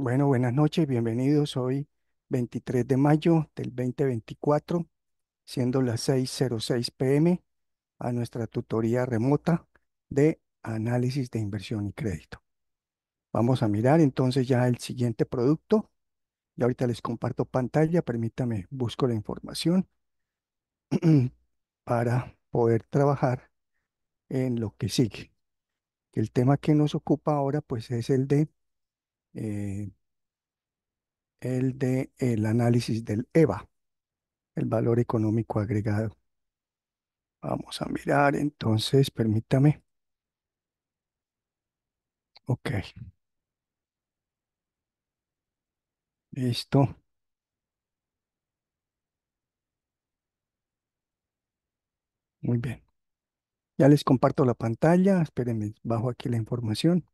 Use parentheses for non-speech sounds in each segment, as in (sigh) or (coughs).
Bueno, buenas noches, bienvenidos. Hoy 23 de mayo del 2024, siendo las 6.06 pm, a nuestra tutoría remota de análisis de inversión y crédito. Vamos a mirar entonces ya el siguiente producto. Y ahorita les comparto pantalla, permítame, busco la información (clears throat) para poder trabajar en lo que sigue. El tema que nos ocupa ahora pues es el de eh, el de el análisis del EVA, el valor económico agregado. Vamos a mirar, entonces, permítame. Ok. Listo. Muy bien. Ya les comparto la pantalla. Espérenme, bajo aquí la información.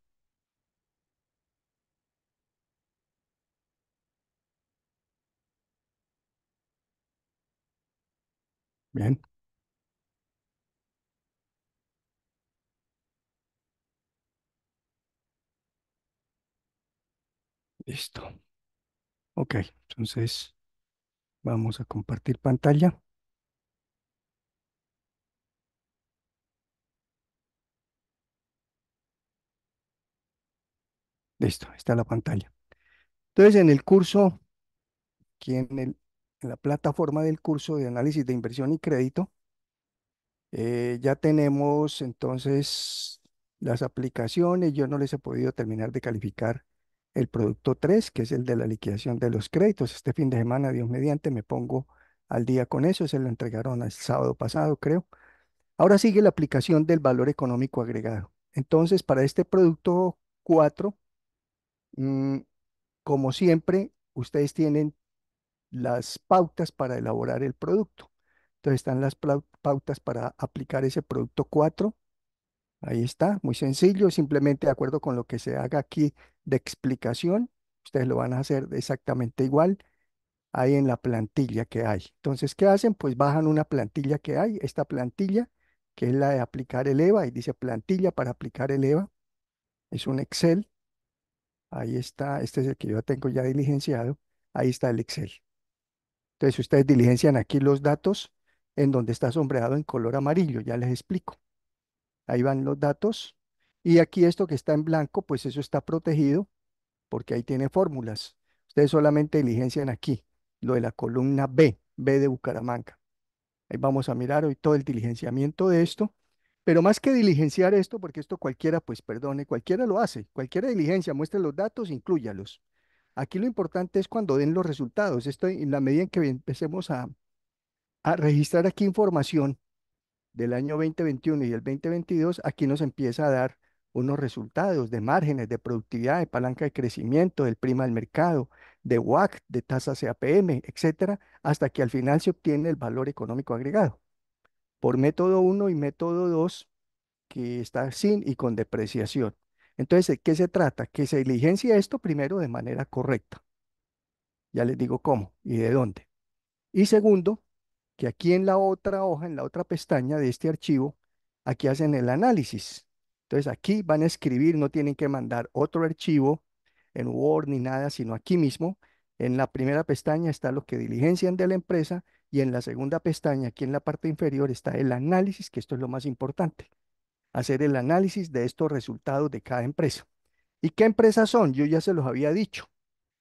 Bien. Listo. Ok, entonces vamos a compartir pantalla. Listo, está la pantalla. Entonces, en el curso, aquí en el en la plataforma del curso de análisis de inversión y crédito. Eh, ya tenemos entonces las aplicaciones. Yo no les he podido terminar de calificar el producto 3, que es el de la liquidación de los créditos. Este fin de semana, Dios mediante, me pongo al día con eso. Se lo entregaron el sábado pasado, creo. Ahora sigue la aplicación del valor económico agregado. Entonces, para este producto 4, mm, como siempre, ustedes tienen las pautas para elaborar el producto. Entonces están las pautas para aplicar ese producto 4. Ahí está, muy sencillo, simplemente de acuerdo con lo que se haga aquí de explicación, ustedes lo van a hacer exactamente igual ahí en la plantilla que hay. Entonces, ¿qué hacen? Pues bajan una plantilla que hay, esta plantilla, que es la de aplicar el EVA, y dice plantilla para aplicar el EVA. Es un Excel. Ahí está, este es el que yo tengo ya diligenciado. Ahí está el Excel. Entonces, ustedes diligencian aquí los datos en donde está sombreado en color amarillo, ya les explico. Ahí van los datos. Y aquí esto que está en blanco, pues eso está protegido porque ahí tiene fórmulas. Ustedes solamente diligencian aquí lo de la columna B, B de Bucaramanga. Ahí vamos a mirar hoy todo el diligenciamiento de esto. Pero más que diligenciar esto, porque esto cualquiera, pues perdone, cualquiera lo hace. Cualquiera diligencia, muestre los datos, incluyalos. Aquí lo importante es cuando den los resultados. Esto, en la medida en que empecemos a, registrar aquí información del año 2021 y el 2022, aquí nos empieza a dar unos resultados de márgenes, de productividad, de palanca de crecimiento, del prima del mercado, de WAC, de tasas CAPM, etcétera, hasta que al final se obtiene el valor económico agregado. Por método 1 y método 2, que está sin y con depreciación. Entonces, ¿de qué se trata? Que se diligencie esto primero de manera correcta. Ya les digo cómo y de dónde. Y segundo, que aquí en la otra hoja, en la otra pestaña de este archivo, aquí hacen el análisis. Entonces aquí van a escribir, no tienen que mandar otro archivo en Word ni nada, sino aquí mismo. En la primera pestaña está lo que diligencian de la empresa y en la segunda pestaña, aquí en la parte inferior, está el análisis, que esto es lo más importante hacer el análisis de estos resultados de cada empresa. ¿Y qué empresas son? Yo ya se los había dicho.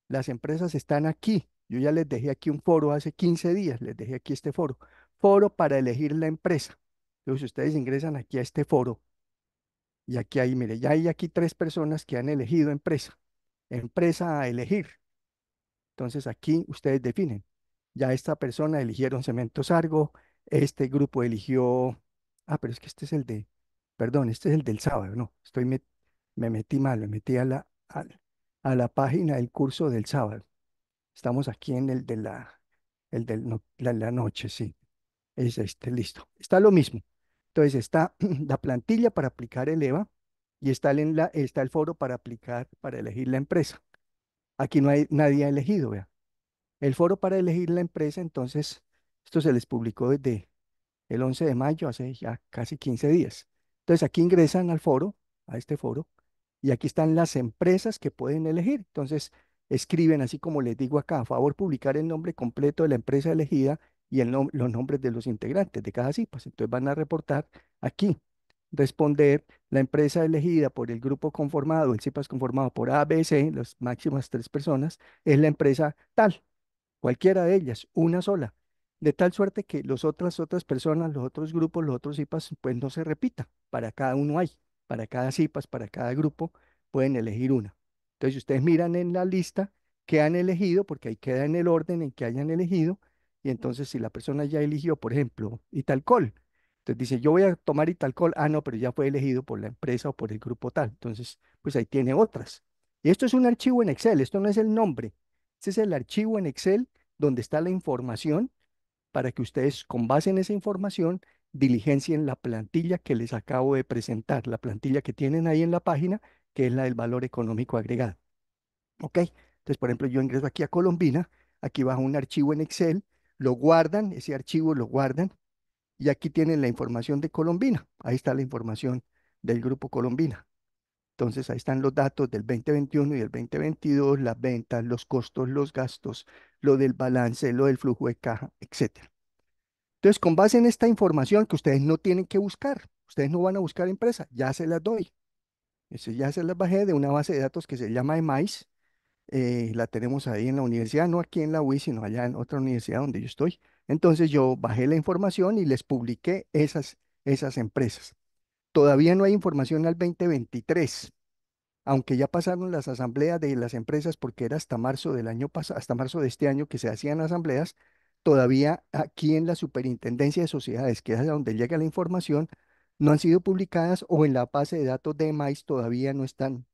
Las empresas están aquí. Yo ya les dejé aquí un foro hace 15 días, les dejé aquí este foro. Foro para elegir la empresa. Entonces ustedes ingresan aquí a este foro. Y aquí hay, mire, ya hay aquí tres personas que han elegido empresa. Empresa a elegir. Entonces aquí ustedes definen. Ya esta persona eligieron Cemento Sargo, este grupo eligió... Ah, pero es que este es el de perdón, este es el del sábado, no, estoy me metí mal, me metí a la, a, la página del curso del sábado. Estamos aquí en el de la, la, noche, sí. Es este, listo. Está lo mismo. Entonces está (clears throat) la plantilla para aplicar el EVA y está el, está el foro para aplicar, para elegir la empresa. Aquí no hay, nadie ha elegido, vea. El foro para elegir la empresa, entonces, esto se les publicó desde el 11 de mayo, hace ya casi 15 días. Entonces aquí ingresan al foro, a este foro, y aquí están las empresas que pueden elegir. Entonces escriben, así como les digo acá, a favor publicar el nombre completo de la empresa elegida y los nombres de los integrantes de cada CIPAS. Entonces van a reportar aquí, responder la empresa elegida por el grupo conformado, el CIPAS conformado por ABC, las máximas tres personas, es la empresa tal, cualquiera de ellas, una sola de tal suerte que las otras, otras personas, los otros grupos, los otros IPAs, pues no se repita. Para cada uno hay, para cada IPAS, para cada grupo, pueden elegir una. Entonces, ustedes miran en la lista que han elegido, porque ahí queda en el orden en que hayan elegido, y entonces si la persona ya eligió, por ejemplo, Italcol, entonces dice, yo voy a tomar Italcol, ah, no, pero ya fue elegido por la empresa o por el grupo tal, entonces, pues ahí tiene otras. Y esto es un archivo en Excel, esto no es el nombre, este es el archivo en Excel donde está la información para que ustedes, con base en esa información, diligencien la plantilla que les acabo de presentar, la plantilla que tienen ahí en la página, que es la del valor económico agregado. ¿Ok? Entonces, por ejemplo, yo ingreso aquí a Colombina, aquí bajo un archivo en Excel, lo guardan, ese archivo lo guardan, y aquí tienen la información de Colombina. Ahí está la información del grupo Colombina. Entonces ahí están los datos del 2021 y del 2022, las ventas, los costos, los gastos, lo del balance, lo del flujo de caja, etc. Entonces, con base en esta información que ustedes no tienen que buscar, ustedes no van a buscar empresa, ya se las doy. ya se las bajé de una base de datos que se llama EMAIS. Eh, la tenemos ahí en la universidad, no aquí en la UI, sino allá en otra universidad donde yo estoy. Entonces yo bajé la información y les publiqué esas, esas empresas. Todavía no hay información al 2023, aunque ya pasaron las asambleas de las empresas porque era hasta marzo del año pasado, hasta marzo de este año que se hacían asambleas, todavía aquí en la Superintendencia de Sociedades, que es donde llega la información, no han sido publicadas o en la base de datos de MAIS todavía no están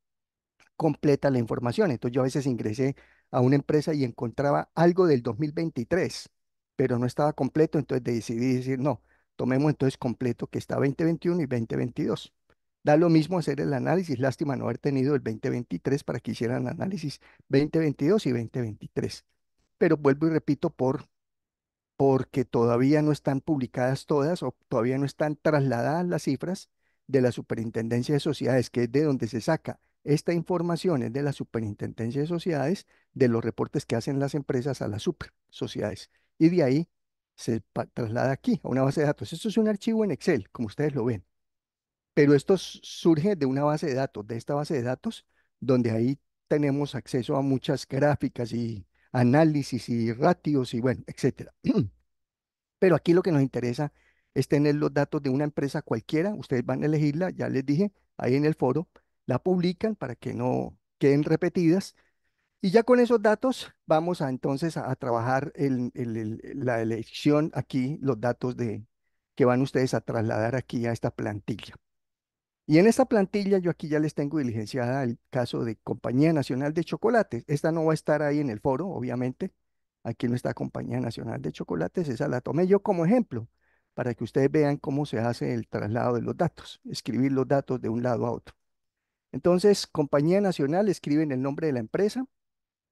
completa la información. Entonces yo a veces ingresé a una empresa y encontraba algo del 2023, pero no estaba completo, entonces decidí decir, no, Tomemos entonces completo que está 2021 y 2022. Da lo mismo hacer el análisis, lástima no haber tenido el 2023 para que hicieran análisis 2022 y 2023. Pero vuelvo y repito por porque todavía no están publicadas todas o todavía no están trasladadas las cifras de la Superintendencia de Sociedades, que es de donde se saca esta información, es de la Superintendencia de Sociedades, de los reportes que hacen las empresas a las super sociedades. Y de ahí se traslada aquí, a una base de datos. Esto es un archivo en Excel, como ustedes lo ven. Pero esto surge de una base de datos, de esta base de datos, donde ahí tenemos acceso a muchas gráficas y análisis y ratios y bueno, etcétera. (clears throat) Pero aquí lo que nos interesa es tener los datos de una empresa cualquiera, ustedes van a elegirla, ya les dije, ahí en el foro, la publican para que no queden repetidas y ya con esos datos vamos a entonces a, trabajar la elección aquí, los datos de, que van ustedes a trasladar aquí a esta plantilla. Y en esta plantilla yo aquí ya les tengo diligenciada el caso de Compañía Nacional de Chocolates. Esta no va a estar ahí en el foro, obviamente. Aquí no está Compañía Nacional de Chocolates, esa la tomé yo como ejemplo para que ustedes vean cómo se hace el traslado de los datos, escribir los datos de un lado a otro. Entonces, Compañía Nacional, escriben el nombre de la empresa,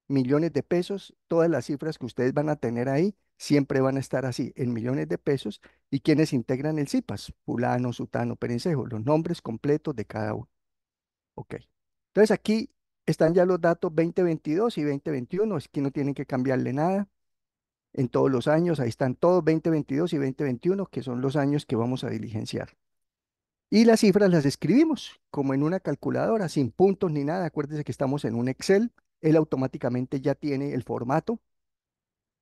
millones de pesos, todas las cifras que ustedes van a tener ahí siempre van a estar así, en millones de pesos, y quienes integran el CIPAS, fulano, sutano, perencejo, los nombres completos de cada uno. Ok, entonces aquí están ya los datos 2022 y 2021, es que no tienen que cambiarle nada, en todos los años, ahí están todos 2022 y 2021, que son los años que vamos a diligenciar. Y las cifras las escribimos como en una calculadora, sin puntos ni nada. Acuérdense que estamos en un Excel él automáticamente ya tiene el formato.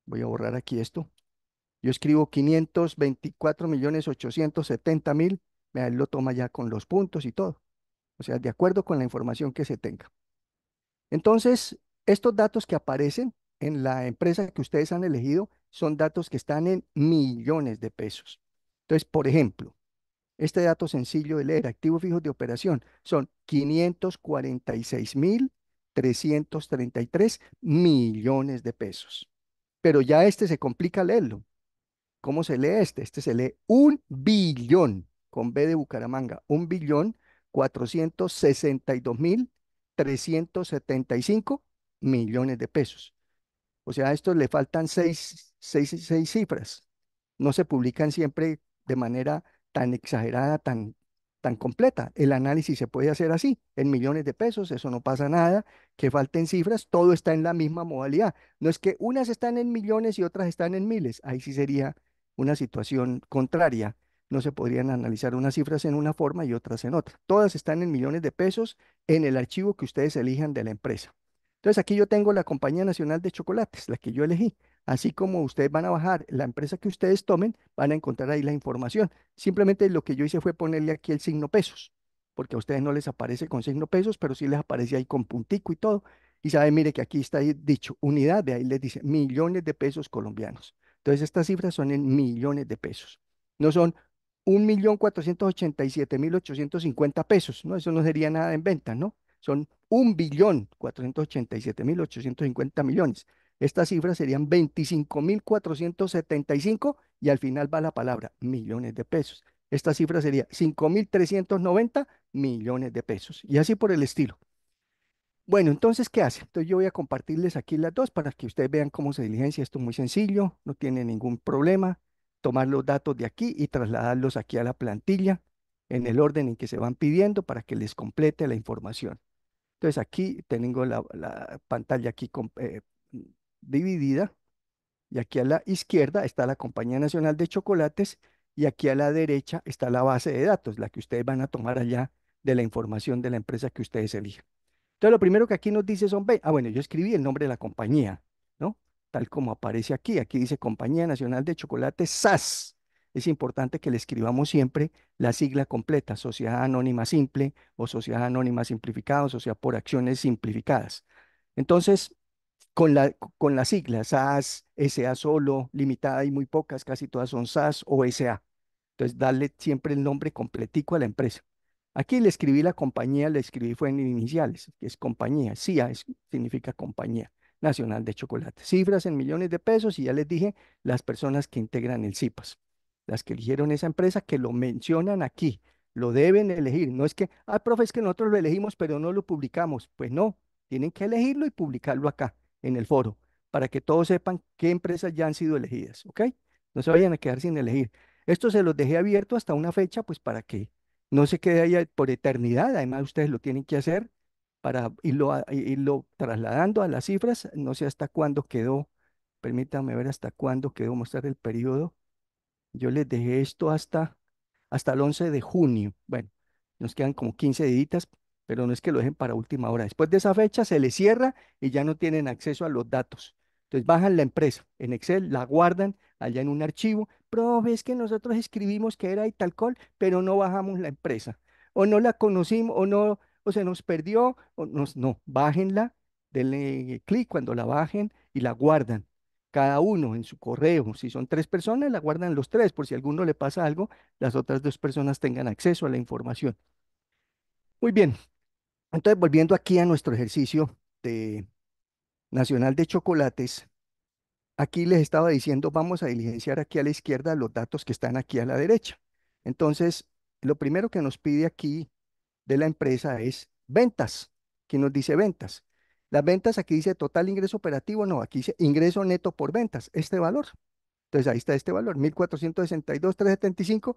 Voy a borrar aquí esto. Yo escribo 524.870.000. millones Él lo toma ya con los puntos y todo. O sea, de acuerdo con la información que se tenga. Entonces, estos datos que aparecen en la empresa que ustedes han elegido son datos que están en millones de pesos. Entonces, por ejemplo, este dato sencillo de leer, activos fijos de operación, son 546 mil 333 millones de pesos. Pero ya este se complica leerlo. ¿Cómo se lee este? Este se lee un billón, con B de Bucaramanga, un billón 462 mil 375 millones de pesos. O sea, a esto le faltan seis, seis, seis cifras. No se publican siempre de manera tan exagerada, tan tan completa. El análisis se puede hacer así, en millones de pesos, eso no pasa nada, que falten cifras, todo está en la misma modalidad. No es que unas están en millones y otras están en miles, ahí sí sería una situación contraria. No se podrían analizar unas cifras en una forma y otras en otra. Todas están en millones de pesos en el archivo que ustedes elijan de la empresa. Entonces aquí yo tengo la Compañía Nacional de Chocolates, la que yo elegí. Así como ustedes van a bajar la empresa que ustedes tomen, van a encontrar ahí la información. Simplemente lo que yo hice fue ponerle aquí el signo pesos, porque a ustedes no les aparece con signo pesos, pero sí les aparece ahí con puntico y todo. Y saben, mire que aquí está dicho unidad, de ahí les dice millones de pesos colombianos. Entonces estas cifras son en millones de pesos. No son 1.487.850 pesos, ¿no? Eso no sería nada en venta, ¿no? Son 1.487.850 millones. Estas cifras serían 25.475 y al final va la palabra, millones de pesos. Esta cifra sería 5.390 millones de pesos y así por el estilo. Bueno, entonces, ¿qué hace? Entonces yo voy a compartirles aquí las dos para que ustedes vean cómo se diligencia. Esto es muy sencillo, no tiene ningún problema. Tomar los datos de aquí y trasladarlos aquí a la plantilla en el orden en que se van pidiendo para que les complete la información. Entonces aquí tengo la, pantalla aquí con, eh, dividida y aquí a la izquierda está la Compañía Nacional de Chocolates y aquí a la derecha está la base de datos, la que ustedes van a tomar allá de la información de la empresa que ustedes elijan. Entonces, lo primero que aquí nos dice son, ah, bueno, yo escribí el nombre de la compañía, ¿no? Tal como aparece aquí. Aquí dice Compañía Nacional de Chocolates, SAS. Es importante que le escribamos siempre la sigla completa, Sociedad Anónima Simple o Sociedad Anónima Simplificada o Sociedad por Acciones Simplificadas. Entonces, con, la, con las siglas SAS, SA solo, limitada y muy pocas, casi todas son SAS o SA. Entonces, darle siempre el nombre completico a la empresa. Aquí le escribí la compañía, le escribí fue en iniciales, que es compañía. CIA significa compañía nacional de chocolate. Cifras en millones de pesos y ya les dije las personas que integran el CIPAS, las que eligieron esa empresa, que lo mencionan aquí, lo deben elegir. No es que, ah, profe, es que nosotros lo elegimos, pero no lo publicamos. Pues no, tienen que elegirlo y publicarlo acá en el foro para que todos sepan qué empresas ya han sido elegidas, ¿ok? No se vayan a quedar sin elegir. Esto se los dejé abierto hasta una fecha, pues para que no se quede ahí eh, por eternidad. Además, ustedes lo tienen que hacer para irlo, trasladando a las cifras. No sé hasta cuándo quedó, permítanme ver hasta cuándo quedó mostrar el periodo. Yo les dejé esto hasta, hasta el 11 de junio. Bueno, nos quedan como 15 deditas pero no es que lo dejen para última hora. Después de esa fecha se le cierra y ya no tienen acceso a los datos. Entonces bajan la empresa en Excel, la guardan allá en un archivo. Pero es que nosotros escribimos que era y tal cual, pero no bajamos la empresa. O no la conocimos, o no, o se nos perdió, o no, bájenla, denle clic cuando la bajen y la guardan. Cada uno en su correo. Si son tres personas, la guardan los tres, por si a alguno le pasa algo, las otras dos personas tengan acceso a la información. Muy bien, entonces, volviendo aquí a nuestro ejercicio de Nacional de Chocolates, aquí les estaba diciendo, vamos a diligenciar aquí a la izquierda los datos que están aquí a la derecha. Entonces, lo primero que nos pide aquí de la empresa es ventas. que nos dice ventas? Las ventas aquí dice total ingreso operativo, no, aquí dice ingreso neto por ventas, este valor. Entonces ahí está este valor, 1462, 375,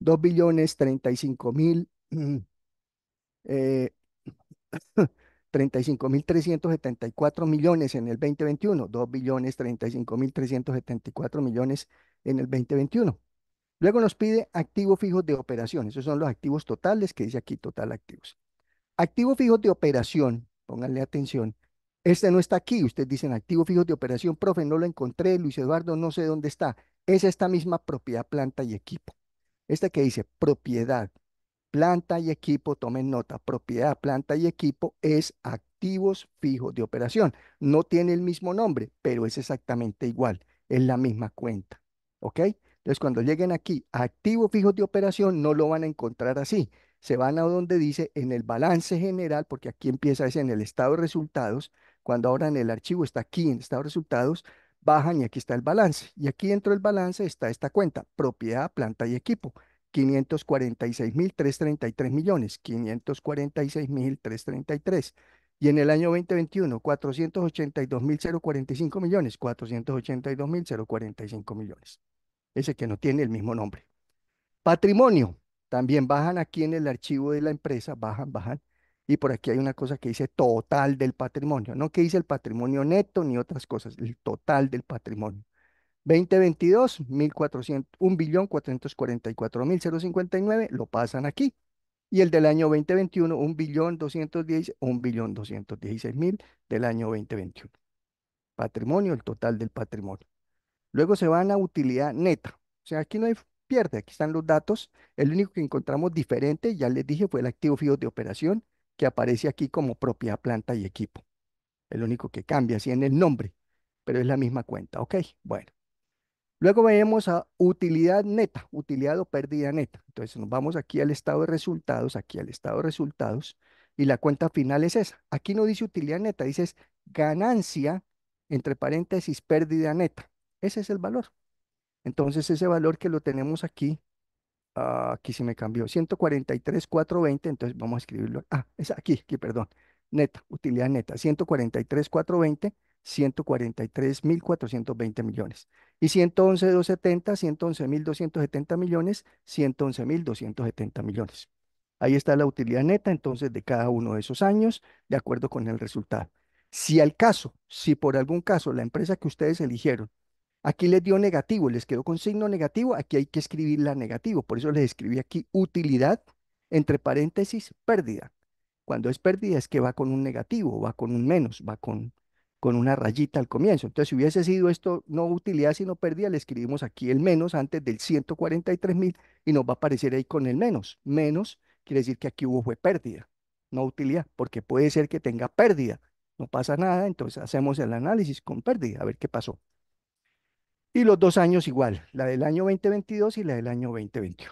2 billones 35 mil. (clears throat) Eh, 35.374 (clears throat) millones en el 2021, 2 billones 374 millones en el 2021. Luego nos pide activos fijos de operación, esos son los activos totales que dice aquí total activos. Activos fijos de operación, pónganle atención, este no está aquí, ustedes dicen activos fijos de operación, profe, no lo encontré, Luis Eduardo, no sé dónde está. Es esta misma propiedad, planta y equipo. Esta que dice propiedad, planta y equipo, tomen nota, propiedad, planta y equipo es activos fijos de operación. No tiene el mismo nombre, pero es exactamente igual, es la misma cuenta. ¿Ok? Entonces, cuando lleguen aquí, activos fijos de operación, no lo van a encontrar así. Se van a donde dice en el balance general, porque aquí empieza es en el estado de resultados. Cuando ahora en el archivo está aquí en estado de resultados, bajan y aquí está el balance. Y aquí dentro del balance está esta cuenta, propiedad, planta y equipo. 546.333 millones, 546.333. Y en el año 2021, 482.045 millones, 482.045 millones. Ese que no tiene el mismo nombre. Patrimonio, también bajan aquí en el archivo de la empresa, bajan, bajan. Y por aquí hay una cosa que dice total del patrimonio, no que dice el patrimonio neto ni otras cosas, el total del patrimonio. 2022, 1.444.059 lo pasan aquí. Y el del año 2021, 1.210.000, 1.216.000 del año 2021. Patrimonio, el total del patrimonio. Luego se van a utilidad neta. O sea, aquí no hay pierde, aquí están los datos. El único que encontramos diferente, ya les dije, fue el activo fijo de operación, que aparece aquí como propiedad planta y equipo. El único que cambia, sí, en el nombre, pero es la misma cuenta. Ok, bueno. Luego veamos a utilidad neta, utilidad o pérdida neta. Entonces nos vamos aquí al estado de resultados, aquí al estado de resultados, y la cuenta final es esa. Aquí no dice utilidad neta, dice ganancia, entre paréntesis, pérdida neta. Ese es el valor. Entonces ese valor que lo tenemos aquí Ah, aquí se me cambió. 143,420. Entonces vamos a escribirlo. Ah, es aquí, aquí, perdón. Neta, utilidad neta. 143,420. 143.420 millones. Y 111.270, 111.270 millones, 111.270 millones. Ahí está la utilidad neta entonces de cada uno de esos años, de acuerdo con el resultado. Si al caso, si por algún caso la empresa que ustedes eligieron Aquí les dio negativo, les quedó con signo negativo, aquí hay que escribir la negativo. Por eso les escribí aquí utilidad, entre paréntesis, pérdida. Cuando es pérdida es que va con un negativo, va con un menos, va con, con una rayita al comienzo. Entonces, si hubiese sido esto no utilidad, sino pérdida, le escribimos aquí el menos antes del 143.000 y nos va a aparecer ahí con el menos. Menos quiere decir que aquí hubo fue pérdida, no utilidad, porque puede ser que tenga pérdida. No pasa nada, entonces hacemos el análisis con pérdida, a ver qué pasó. Y los dos años igual, la del año 2022 y la del año 2021.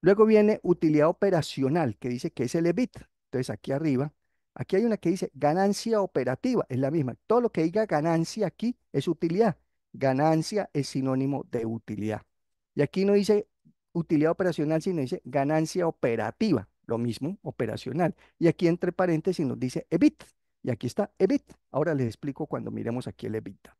Luego viene utilidad operacional, que dice que es el EBIT. Entonces aquí arriba, aquí hay una que dice ganancia operativa, es la misma. Todo lo que diga ganancia aquí es utilidad. Ganancia es sinónimo de utilidad. Y aquí no dice utilidad operacional, sino dice ganancia operativa, lo mismo, operacional. Y aquí entre paréntesis nos dice EBIT. Y aquí está EBIT. Ahora les explico cuando miremos aquí el EBITDA.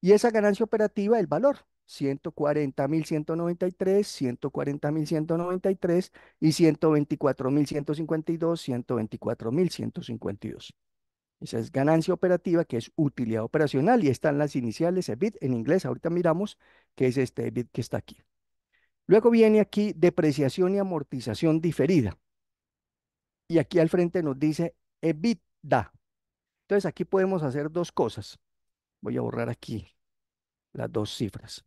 Y esa ganancia operativa, el valor, 140.193, 140.193 y 124.152, 124.152. Esa es ganancia operativa, que es utilidad operacional, y están las iniciales EBIT en inglés. Ahorita miramos que es este EBIT que está aquí. Luego viene aquí depreciación y amortización diferida. Y aquí al frente nos dice EBITDA. Entonces aquí podemos hacer dos cosas. Voy a borrar aquí las dos cifras.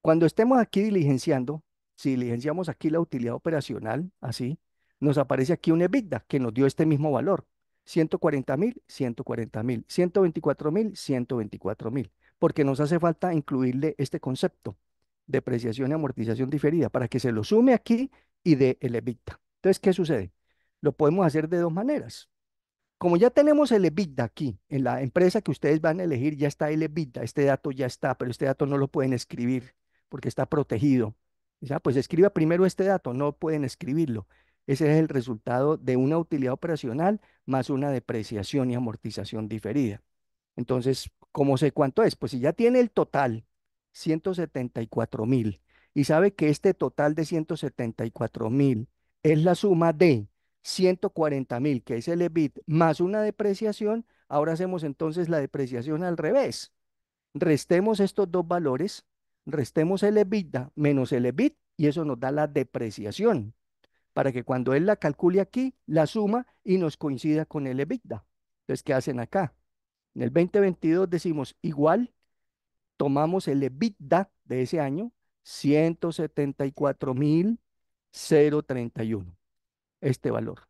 Cuando estemos aquí diligenciando, si diligenciamos aquí la utilidad operacional, así, nos aparece aquí un EBITDA que nos dio este mismo valor. 140 mil, 140 mil, 124 mil, 124 mil, porque nos hace falta incluirle este concepto, depreciación y amortización diferida, para que se lo sume aquí y de el EBITDA. Entonces, ¿qué sucede? Lo podemos hacer de dos maneras como ya tenemos el EBITDA aquí, en la empresa que ustedes van a elegir ya está el EBITDA, este dato ya está, pero este dato no lo pueden escribir porque está protegido. ¿Ya? Pues escriba primero este dato, no pueden escribirlo. Ese es el resultado de una utilidad operacional más una depreciación y amortización diferida. Entonces, ¿cómo sé cuánto es? Pues si ya tiene el total, 174 mil, y sabe que este total de 174 mil es la suma de 140 mil, que es el EBIT, más una depreciación. Ahora hacemos entonces la depreciación al revés. Restemos estos dos valores, restemos el EBITDA menos el EBIT y eso nos da la depreciación para que cuando él la calcule aquí, la suma y nos coincida con el EBITDA. Entonces, ¿qué hacen acá? En el 2022 decimos igual, tomamos el EBITDA de ese año, 174.031 este valor,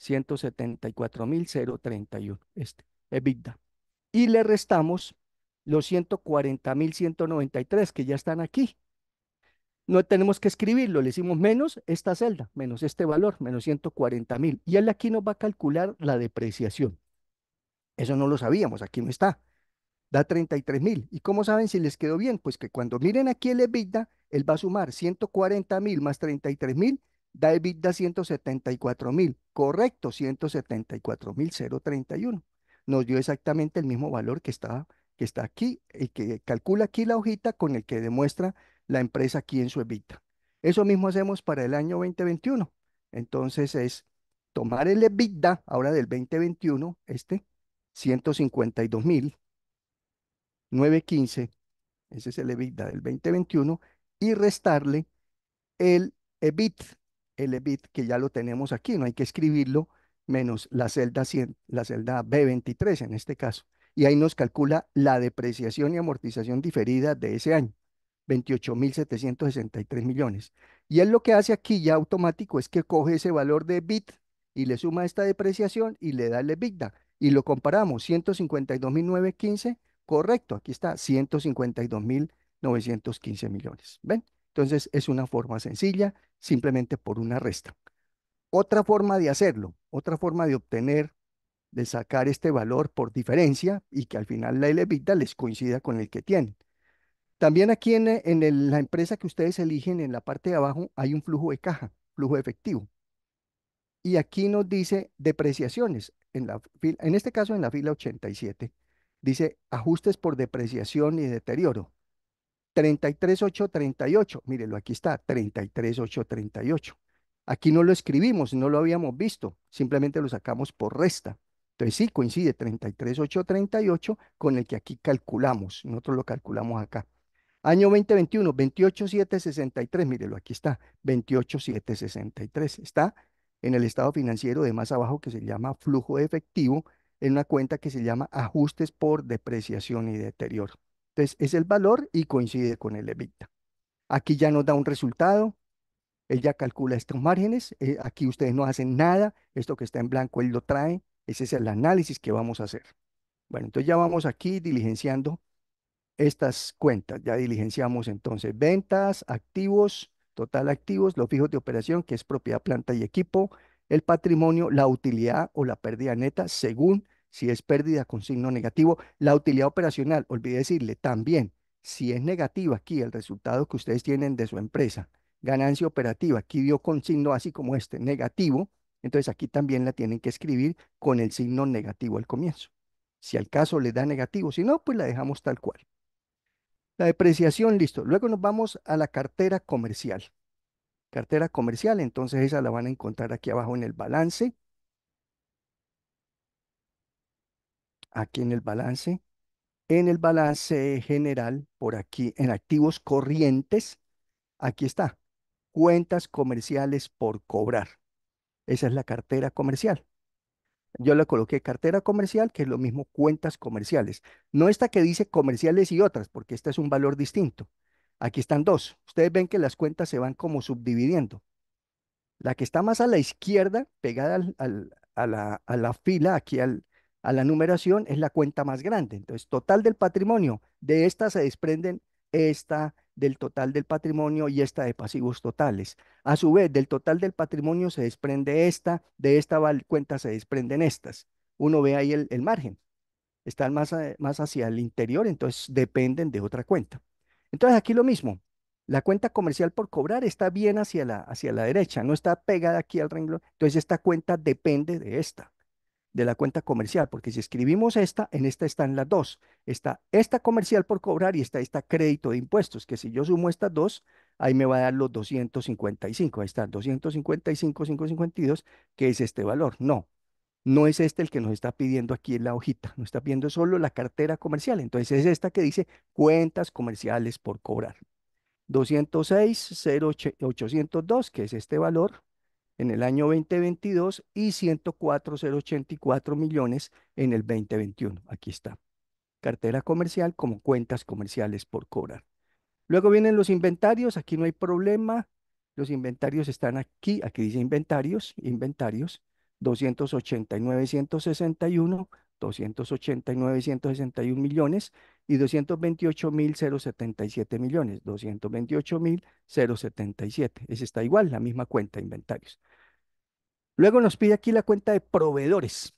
174.031, este, EBITDA. Y le restamos los 140.193 que ya están aquí. No tenemos que escribirlo, le hicimos menos esta celda, menos este valor, menos 140.000. Y él aquí nos va a calcular la depreciación. Eso no lo sabíamos, aquí no está. Da 33,000. ¿Y cómo saben si les quedó bien? Pues que cuando miren aquí el EBITDA, él va a sumar 140,000 más 33,000, da EBITDA 174,000. correcto, 174 031. Nos dio exactamente el mismo valor que está, que está aquí, el que calcula aquí la hojita con el que demuestra la empresa aquí en su EBITDA. Eso mismo hacemos para el año 2021. Entonces es tomar el EBITDA ahora del 2021, este, 152 915, ese es el EBITDA del 2021, y restarle el EBIT el bit que ya lo tenemos aquí, no hay que escribirlo, menos la celda, la celda B23 en este caso. Y ahí nos calcula la depreciación y amortización diferida de ese año, 28.763 millones. Y él lo que hace aquí ya automático es que coge ese valor de bit y le suma esta depreciación y le da el EBITDA. Y lo comparamos, 152.915, correcto, aquí está, 152.915 millones. ¿Ven? Entonces es una forma sencilla, simplemente por una resta. Otra forma de hacerlo, otra forma de obtener, de sacar este valor por diferencia y que al final la EBITDA les coincida con el que tienen. También aquí en, eh, la empresa que ustedes eligen, en la parte de abajo, hay un flujo de caja, flujo efectivo. Y aquí nos dice depreciaciones, en, en este caso en la fila 87, dice ajustes por depreciación y deterioro. 33838. mírelo, aquí está, 33838. Aquí no lo escribimos, no lo habíamos visto, simplemente lo sacamos por resta. Entonces sí, coincide 33838 con el que aquí calculamos, nosotros lo calculamos acá. Año 2021, 28763, mírelo, aquí está, 28763. Está en el estado financiero de más abajo que se llama flujo de efectivo, en una cuenta que se llama ajustes por depreciación y deterioro. Entonces es el valor y coincide con el EBITDA. Aquí ya nos da un resultado, él ya calcula estos márgenes, eh, aquí ustedes no hacen nada, esto que está en blanco él lo trae, ese es el análisis que vamos a hacer. Bueno, entonces ya vamos aquí diligenciando estas cuentas, ya diligenciamos entonces ventas, activos, total activos, los fijos de operación, que es propiedad, planta y equipo, el patrimonio, la utilidad o la pérdida neta según si es pérdida con signo negativo. La utilidad operacional, olvide decirle, también, si es negativa aquí, el resultado que ustedes tienen de su empresa, ganancia operativa, aquí vio con signo así como este, negativo, entonces aquí también la tienen que escribir con el signo negativo al comienzo. Si al caso le da negativo, si no, pues la dejamos tal cual. La depreciación, listo. Luego nos vamos a la cartera comercial. Cartera comercial, entonces esa la van a encontrar aquí abajo en el balance. aquí en el balance. En el balance general, por aquí, en activos corrientes, aquí está, cuentas comerciales por cobrar. Esa es la cartera comercial. Yo la coloqué cartera comercial, que es lo mismo cuentas comerciales. No esta que dice comerciales y otras, porque esta es un valor distinto. Aquí están dos. Ustedes ven que las cuentas se van como subdividiendo. La que está más a la izquierda, pegada a, la, a, la, fila, aquí al, a la numeración es la cuenta más grande. Entonces, total del patrimonio, de esta se desprenden esta del total del patrimonio y esta de pasivos totales. A su vez, del total del patrimonio se desprende esta, de esta cuenta se desprenden estas. Uno ve ahí el, margen. Están más, eh, más hacia el interior, entonces dependen de otra cuenta. Entonces, aquí lo mismo. La cuenta comercial por cobrar está bien hacia la, hacia la derecha, no está pegada aquí al renglón. Entonces, esta cuenta depende de esta de la cuenta comercial, porque si escribimos esta, en esta están las dos. Está esta comercial por cobrar y está esta crédito de impuestos, que si yo sumo estas dos, ahí me va a dar los 255. Ahí está, 255,552, que es este valor. No, no es este el que nos está pidiendo aquí en la hojita, nos está pidiendo solo la cartera comercial. Entonces es esta que dice cuentas comerciales por cobrar. 206, que es este valor, en el año 2022 y 104,084 millones en el 2021. Aquí está. Cartera comercial como cuentas comerciales por cobrar. Luego vienen los inventarios, aquí no hay problema. Los inventarios están aquí, aquí dice inventarios, inventarios, 289,161 289.161 millones y 228.077 millones, 228.077. Esa está igual, la misma cuenta, de inventarios. Luego nos pide aquí la cuenta de proveedores.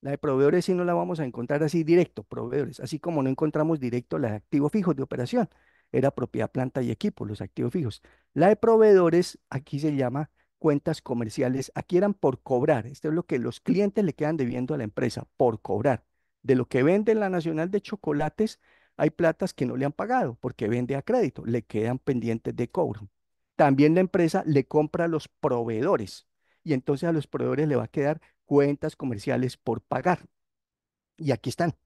La de proveedores sí no la vamos a encontrar así directo, proveedores, así como no encontramos directo la de activos fijos de operación, era propiedad, planta y equipo, los activos fijos. La de proveedores aquí se llama cuentas comerciales aquí eran por cobrar. Esto es lo que los clientes le quedan debiendo a la empresa, por cobrar. De lo que vende la Nacional de Chocolates, hay platas que no le han pagado porque vende a crédito, le quedan pendientes de cobro. También la empresa le compra a los proveedores y entonces a los proveedores le va a quedar cuentas comerciales por pagar. Y aquí están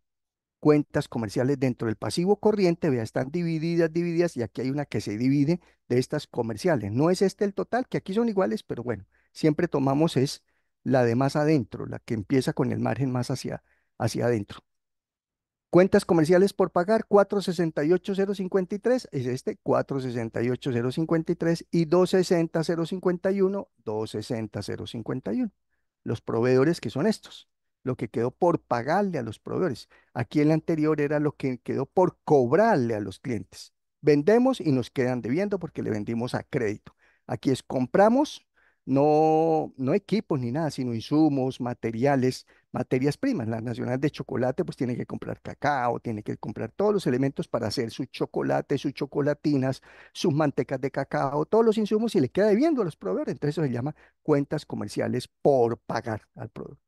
cuentas comerciales dentro del pasivo corriente, vea, están divididas, divididas, y aquí hay una que se divide de estas comerciales. No es este el total, que aquí son iguales, pero bueno, siempre tomamos es la de más adentro, la que empieza con el margen más hacia, hacia adentro. Cuentas comerciales por pagar, 468,053, es este, 468,053 y 260,051, 260,051. Los proveedores que son estos lo que quedó por pagarle a los proveedores. Aquí en el anterior era lo que quedó por cobrarle a los clientes. Vendemos y nos quedan debiendo porque le vendimos a crédito. Aquí es compramos, no, no equipos ni nada, sino insumos, materiales, materias primas. La Nacional de Chocolate pues tiene que comprar cacao, tiene que comprar todos los elementos para hacer su chocolate, sus chocolatinas, sus mantecas de cacao, todos los insumos y le queda debiendo a los proveedores. Entonces eso se llama cuentas comerciales por pagar al proveedor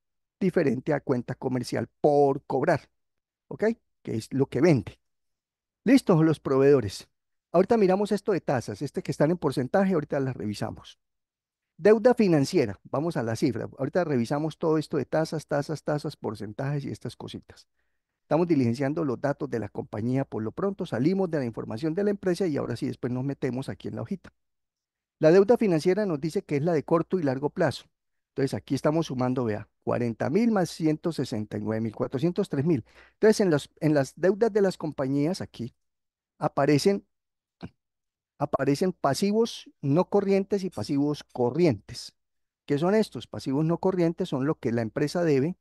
diferente a cuenta comercial por cobrar, ¿ok? Que es lo que vende. Listos los proveedores. Ahorita miramos esto de tasas, este que están en porcentaje, ahorita las revisamos. Deuda financiera, vamos a la cifra. Ahorita revisamos todo esto de tasas, tasas, tasas, porcentajes y estas cositas. Estamos diligenciando los datos de la compañía por lo pronto, salimos de la información de la empresa y ahora sí después nos metemos aquí en la hojita. La deuda financiera nos dice que es la de corto y largo plazo. Entonces aquí estamos sumando, vea, mil más 169.000, mil Entonces en, los, en las deudas de las compañías aquí aparecen, aparecen pasivos no corrientes y pasivos corrientes. ¿Qué son estos? Pasivos no corrientes son lo que la empresa debe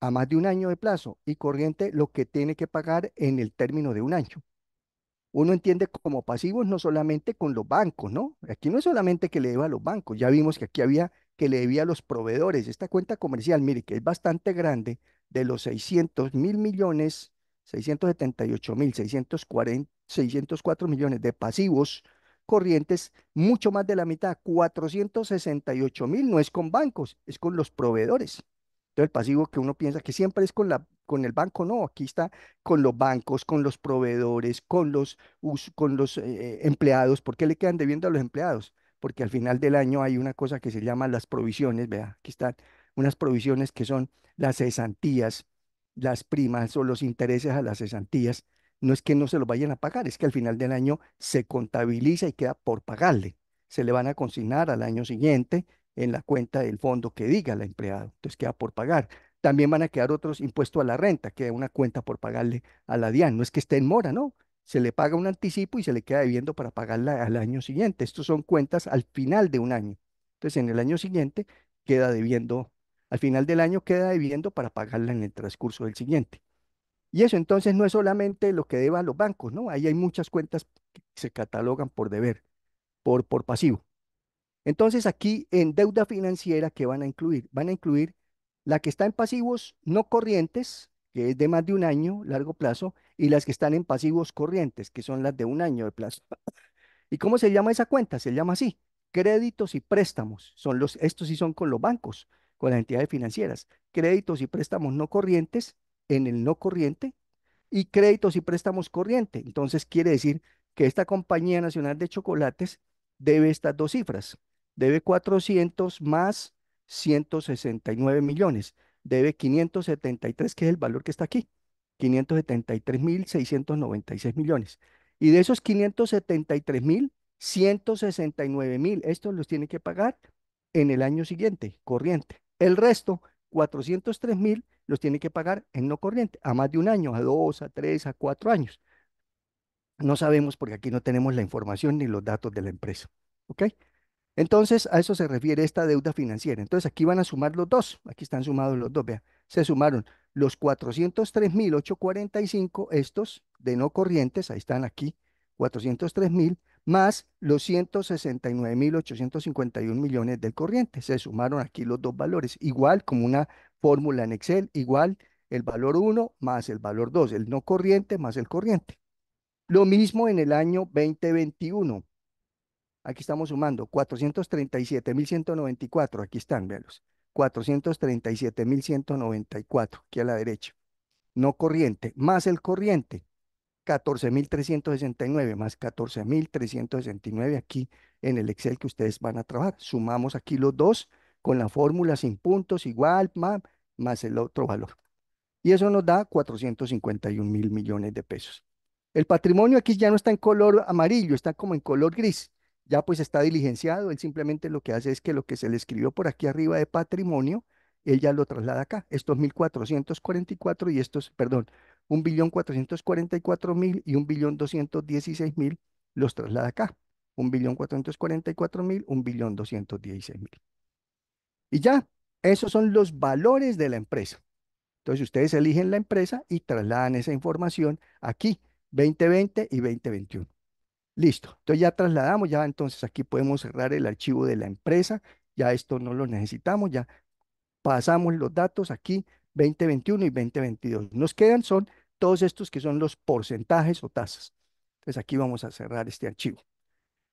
a más de un año de plazo y corriente lo que tiene que pagar en el término de un año. Uno entiende como pasivos no solamente con los bancos, ¿no? Aquí no es solamente que le deba a los bancos, ya vimos que aquí había que le debía a los proveedores. Esta cuenta comercial, mire, que es bastante grande, de los 600 mil millones, 678 mil, 640, 604 millones de pasivos corrientes, mucho más de la mitad, 468 mil, no es con bancos, es con los proveedores. Entonces el pasivo que uno piensa que siempre es con, la, con el banco, no, aquí está con los bancos, con los proveedores, con los, con los eh, eh, empleados, ¿por qué le quedan debiendo a los empleados? porque al final del año hay una cosa que se llama las provisiones, vea, aquí están unas provisiones que son las cesantías, las primas o los intereses a las cesantías. No es que no se los vayan a pagar, es que al final del año se contabiliza y queda por pagarle. Se le van a consignar al año siguiente en la cuenta del fondo que diga el empleado. Entonces queda por pagar. También van a quedar otros impuestos a la renta, queda una cuenta por pagarle a la DIAN. No es que esté en mora, no, se le paga un anticipo y se le queda debiendo para pagarla al año siguiente. Estos son cuentas al final de un año. Entonces, en el año siguiente queda debiendo, al final del año queda debiendo para pagarla en el transcurso del siguiente. Y eso entonces no es solamente lo que deban los bancos, ¿no? Ahí hay muchas cuentas que se catalogan por deber, por, por pasivo. Entonces aquí en deuda financiera, ¿qué van a incluir? Van a incluir la que está en pasivos no corrientes, que es de más de un año, largo plazo, y las que están en pasivos corrientes, que son las de un año de plazo. (laughs) ¿Y cómo se llama esa cuenta? Se llama así, créditos y préstamos. Son los, estos sí son con los bancos, con las entidades financieras. Créditos y préstamos no corrientes en el no corriente y créditos y préstamos corriente. Entonces quiere decir que esta Compañía Nacional de Chocolates debe estas dos cifras. Debe 400 más 169 millones debe 573, que es el valor que está aquí, 573.696 millones. Y de esos 573,169,000, mil, estos los tiene que pagar en el año siguiente, corriente. El resto, 403.000, los tiene que pagar en no corriente, a más de un año, a dos, a tres, a cuatro años. No sabemos porque aquí no tenemos la información ni los datos de la empresa. ¿Ok? Entonces, a eso se refiere esta deuda financiera. Entonces, aquí van a sumar los dos. Aquí están sumados los dos, vean. Se sumaron los 403.845, estos de no corrientes, ahí están aquí, 403.000, más los 169.851 millones del corriente. Se sumaron aquí los dos valores, igual como una fórmula en Excel, igual el valor 1 más el valor 2, el no corriente más el corriente. Lo mismo en el año 2021. Aquí estamos sumando 437.194. Aquí están, véanlos. 437.194, aquí a la derecha. No corriente, más el corriente. 14.369 más 14.369 aquí en el Excel que ustedes van a trabajar. Sumamos aquí los dos con la fórmula sin puntos igual más, más el otro valor. Y eso nos da 451 mil millones de pesos. El patrimonio aquí ya no está en color amarillo, está como en color gris ya pues está diligenciado, él simplemente lo que hace es que lo que se le escribió por aquí arriba de patrimonio, él ya lo traslada acá, estos 1.444 y estos, perdón, 1.444.000 y 1.216.000 los traslada acá, 1.444.000, 1.216.000. Y ya, esos son los valores de la empresa. Entonces ustedes eligen la empresa y trasladan esa información aquí, 2020 y 2021. Listo, entonces ya trasladamos, ya entonces aquí podemos cerrar el archivo de la empresa, ya esto no lo necesitamos, ya pasamos los datos aquí 2021 y 2022. Nos quedan son todos estos que son los porcentajes o tasas. Entonces aquí vamos a cerrar este archivo.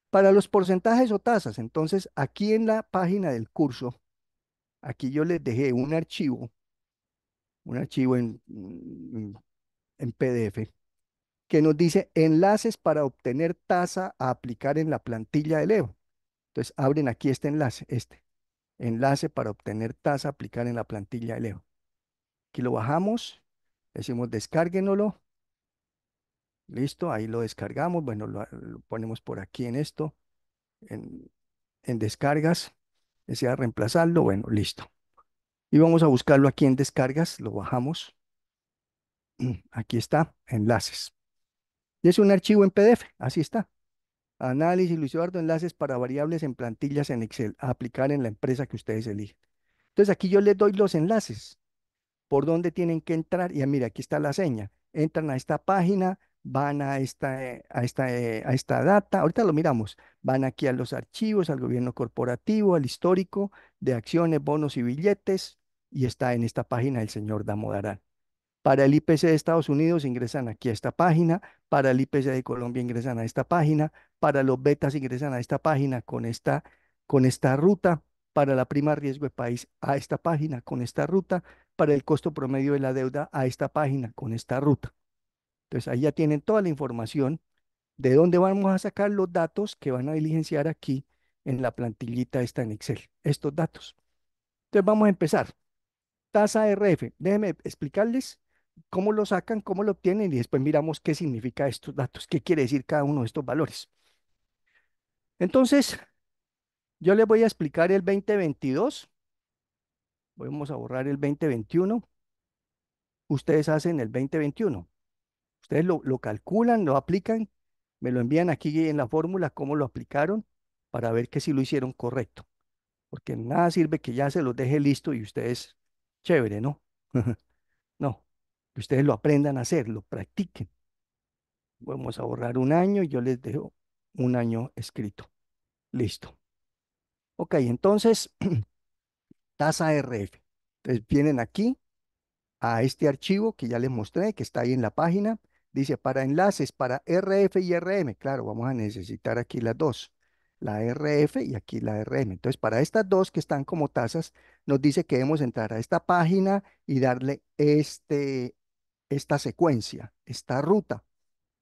Para los porcentajes o tasas, entonces aquí en la página del curso, aquí yo les dejé un archivo, un archivo en, en PDF, que nos dice enlaces para obtener tasa a aplicar en la plantilla de Leo. Entonces abren aquí este enlace, este. Enlace para obtener tasa a aplicar en la plantilla de Leo. Aquí lo bajamos, decimos descárguenlo. Listo, ahí lo descargamos. Bueno, lo, ponemos por aquí en esto, en, en descargas. Desea reemplazarlo. Bueno, listo. Y vamos a buscarlo aquí en descargas. Lo bajamos. (clears throat) Aquí está, enlaces. Y es un archivo en PDF, así está. Análisis, Luis Eduardo, enlaces para variables en plantillas en Excel, a aplicar en la empresa que ustedes eligen. Entonces aquí yo les doy los enlaces, por dónde tienen que entrar. Y ah, mira, aquí está la seña. Entran a esta página, van a esta, eh, a esta, eh, a esta data, ahorita lo miramos, van aquí a los archivos, al gobierno corporativo, al histórico de acciones, bonos y billetes, y está en esta página el señor Damodarán. Para el IPC de Estados Unidos ingresan aquí a esta página, para el IPC de Colombia ingresan a esta página, para los betas ingresan a esta página con esta, con esta ruta, para la prima riesgo de país a esta página con esta ruta, para el costo promedio de la deuda a esta página con esta ruta. Entonces ahí ya tienen toda la información de dónde vamos a sacar los datos que van a diligenciar aquí en la plantillita esta en Excel, estos datos. Entonces vamos a empezar. Tasa RF. Déjenme explicarles cómo lo sacan, cómo lo obtienen y después miramos qué significa estos datos, qué quiere decir cada uno de estos valores. Entonces, yo les voy a explicar el 2022. Vamos a borrar el 2021. Ustedes hacen el 2021. Ustedes lo, calculan, lo aplican, me lo envían aquí en la fórmula cómo lo aplicaron para ver que si lo hicieron correcto. Porque nada sirve que ya se los deje listo y ustedes, chévere, ¿no? (laughs) que ustedes lo aprendan a hacer, lo practiquen. Vamos a ahorrar un año y yo les dejo un año escrito. Listo. Ok, entonces, (clears throat) tasa RF. Entonces vienen aquí a este archivo que ya les mostré, que está ahí en la página. Dice para enlaces, para RF y RM. Claro, vamos a necesitar aquí las dos. La RF y aquí la RM. Entonces, para estas dos que están como tasas, nos dice que debemos entrar a esta página y darle este esta secuencia, esta ruta.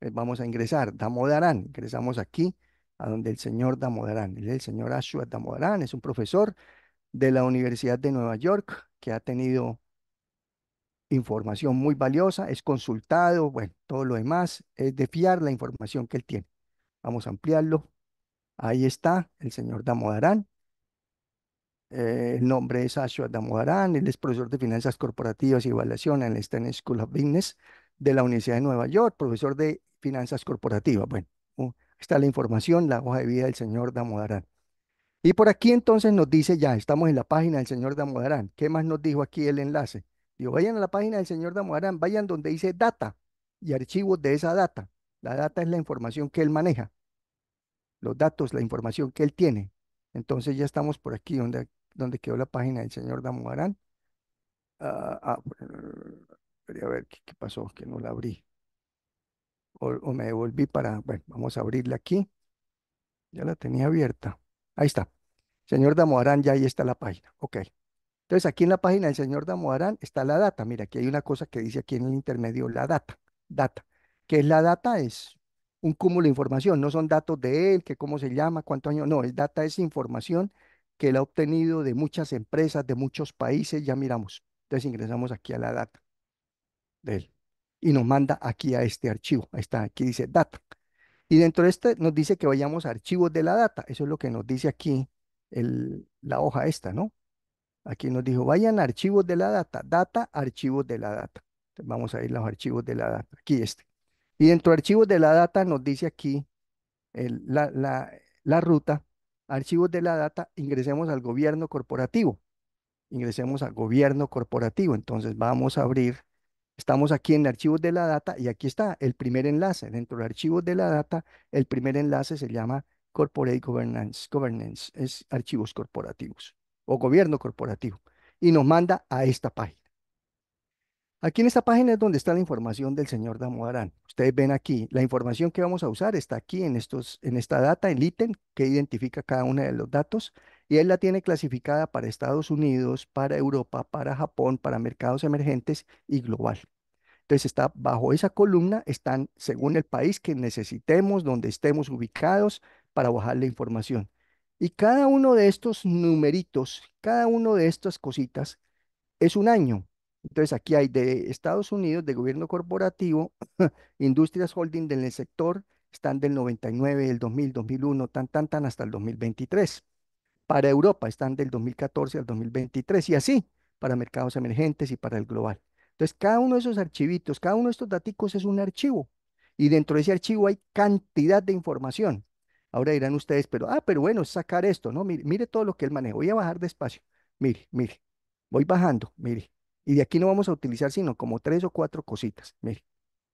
Eh, vamos a ingresar Damodaran, ingresamos aquí a donde el señor Damodaran, el señor Ashwat Damodarán es un profesor de la Universidad de Nueva York que ha tenido información muy valiosa, es consultado, bueno, todo lo demás, es de fiar la información que él tiene. Vamos a ampliarlo. Ahí está el señor Damodarán. Eh, el nombre es Ashwa Damodaran, él es profesor de finanzas corporativas y evaluación en la Stern School of Business de la Universidad de Nueva York, profesor de finanzas corporativas. Bueno, uh, está la información, la hoja de vida del señor Damodaran. Y por aquí entonces nos dice ya, estamos en la página del señor Damodaran. ¿Qué más nos dijo aquí el enlace? Digo, vayan a la página del señor Damodaran, vayan donde dice data y archivos de esa data. La data es la información que él maneja. Los datos, la información que él tiene. Entonces ya estamos por aquí, donde, donde quedó la página del señor Damoarán. ah, quería ah, ver qué, pasó, que no la abrí. O, me devolví para, bueno, vamos a abrirla aquí. Ya la tenía abierta. Ahí está. Señor Damoarán, ya ahí está la página. Ok. Entonces aquí en la página del señor Damoarán está la data. Mira, aquí hay una cosa que dice aquí en el intermedio, la data. Data. ¿Qué es la data? Es un cúmulo de información, no son datos de él, que cómo se llama, cuántos años, no, el data es información que él ha obtenido de muchas empresas, de muchos países, ya miramos. Entonces ingresamos aquí a la data de él y nos manda aquí a este archivo. Ahí está, aquí dice data. Y dentro de este nos dice que vayamos a archivos de la data. Eso es lo que nos dice aquí la hoja esta, ¿no? Aquí nos dijo, vayan a archivos de la data, data, archivos de la data. Entonces vamos a ir a los archivos de la data. Aquí este. Y dentro de archivos de la data nos dice aquí la, ruta, archivos de la data, ingresemos al gobierno corporativo. Ingresemos al gobierno corporativo. Entonces vamos a abrir, estamos aquí en archivos de la data y aquí está el primer enlace. Dentro de archivos de la data, el primer enlace se llama Corporate Governance, Governance es archivos corporativos o gobierno corporativo. Y nos manda a esta página. Aquí en esta página es donde está la información del señor Damodarán. Ustedes ven aquí, la información que vamos a usar está aquí en, estos, en esta data, el ítem que identifica cada uno de los datos y él la tiene clasificada para Estados Unidos, para Europa, para Japón, para mercados emergentes y global. Entonces está bajo esa columna, están según el país que necesitemos, donde estemos ubicados para bajar la información. Y cada uno de estos numeritos, cada uno de estas cositas es un año. Entonces aquí hay de Estados Unidos, de gobierno corporativo, (clears throat) industrias holding del sector, están del 99, del 2000, 2001, tan, tan, tan, hasta el 2023. Para Europa están del 2014 al 2023 y así para mercados emergentes y para el global. Entonces, cada uno de esos archivitos, cada uno de estos daticos es un archivo y dentro de ese archivo hay cantidad de información. Ahora dirán ustedes, pero, ah, pero bueno, sacar esto, ¿no? mire todo lo que él maneja. Voy a bajar despacio. Mire, mire. Voy bajando, mire. Y de aquí no vamos a utilizar sino como tres o cuatro cositas. Mire,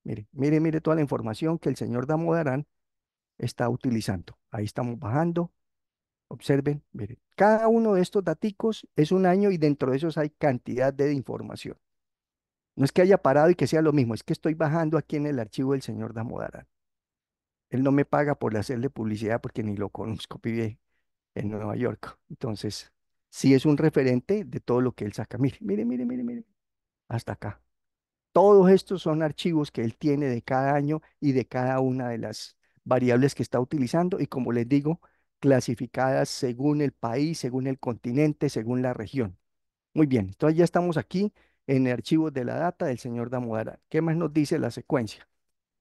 mire, mire, mire toda la información que el señor Damodarán está utilizando. Ahí estamos bajando. Observen, mire. cada uno de estos daticos es un año y dentro de esos hay cantidad de información. No es que haya parado y que sea lo mismo, es que estoy bajando aquí en el archivo del señor Damodarán. Él no me paga por hacerle publicidad porque ni lo conozco, vive en Nueva York. Entonces, si es un referente de todo lo que él saca. Mire, mire, mire, mire, mire, hasta acá. Todos estos son archivos que él tiene de cada año y de cada una de las variables que está utilizando y como les digo, clasificadas según el país, según el continente, según la región. Muy bien, entonces ya estamos aquí en archivos de la data del señor Damodara. ¿Qué más nos dice la secuencia?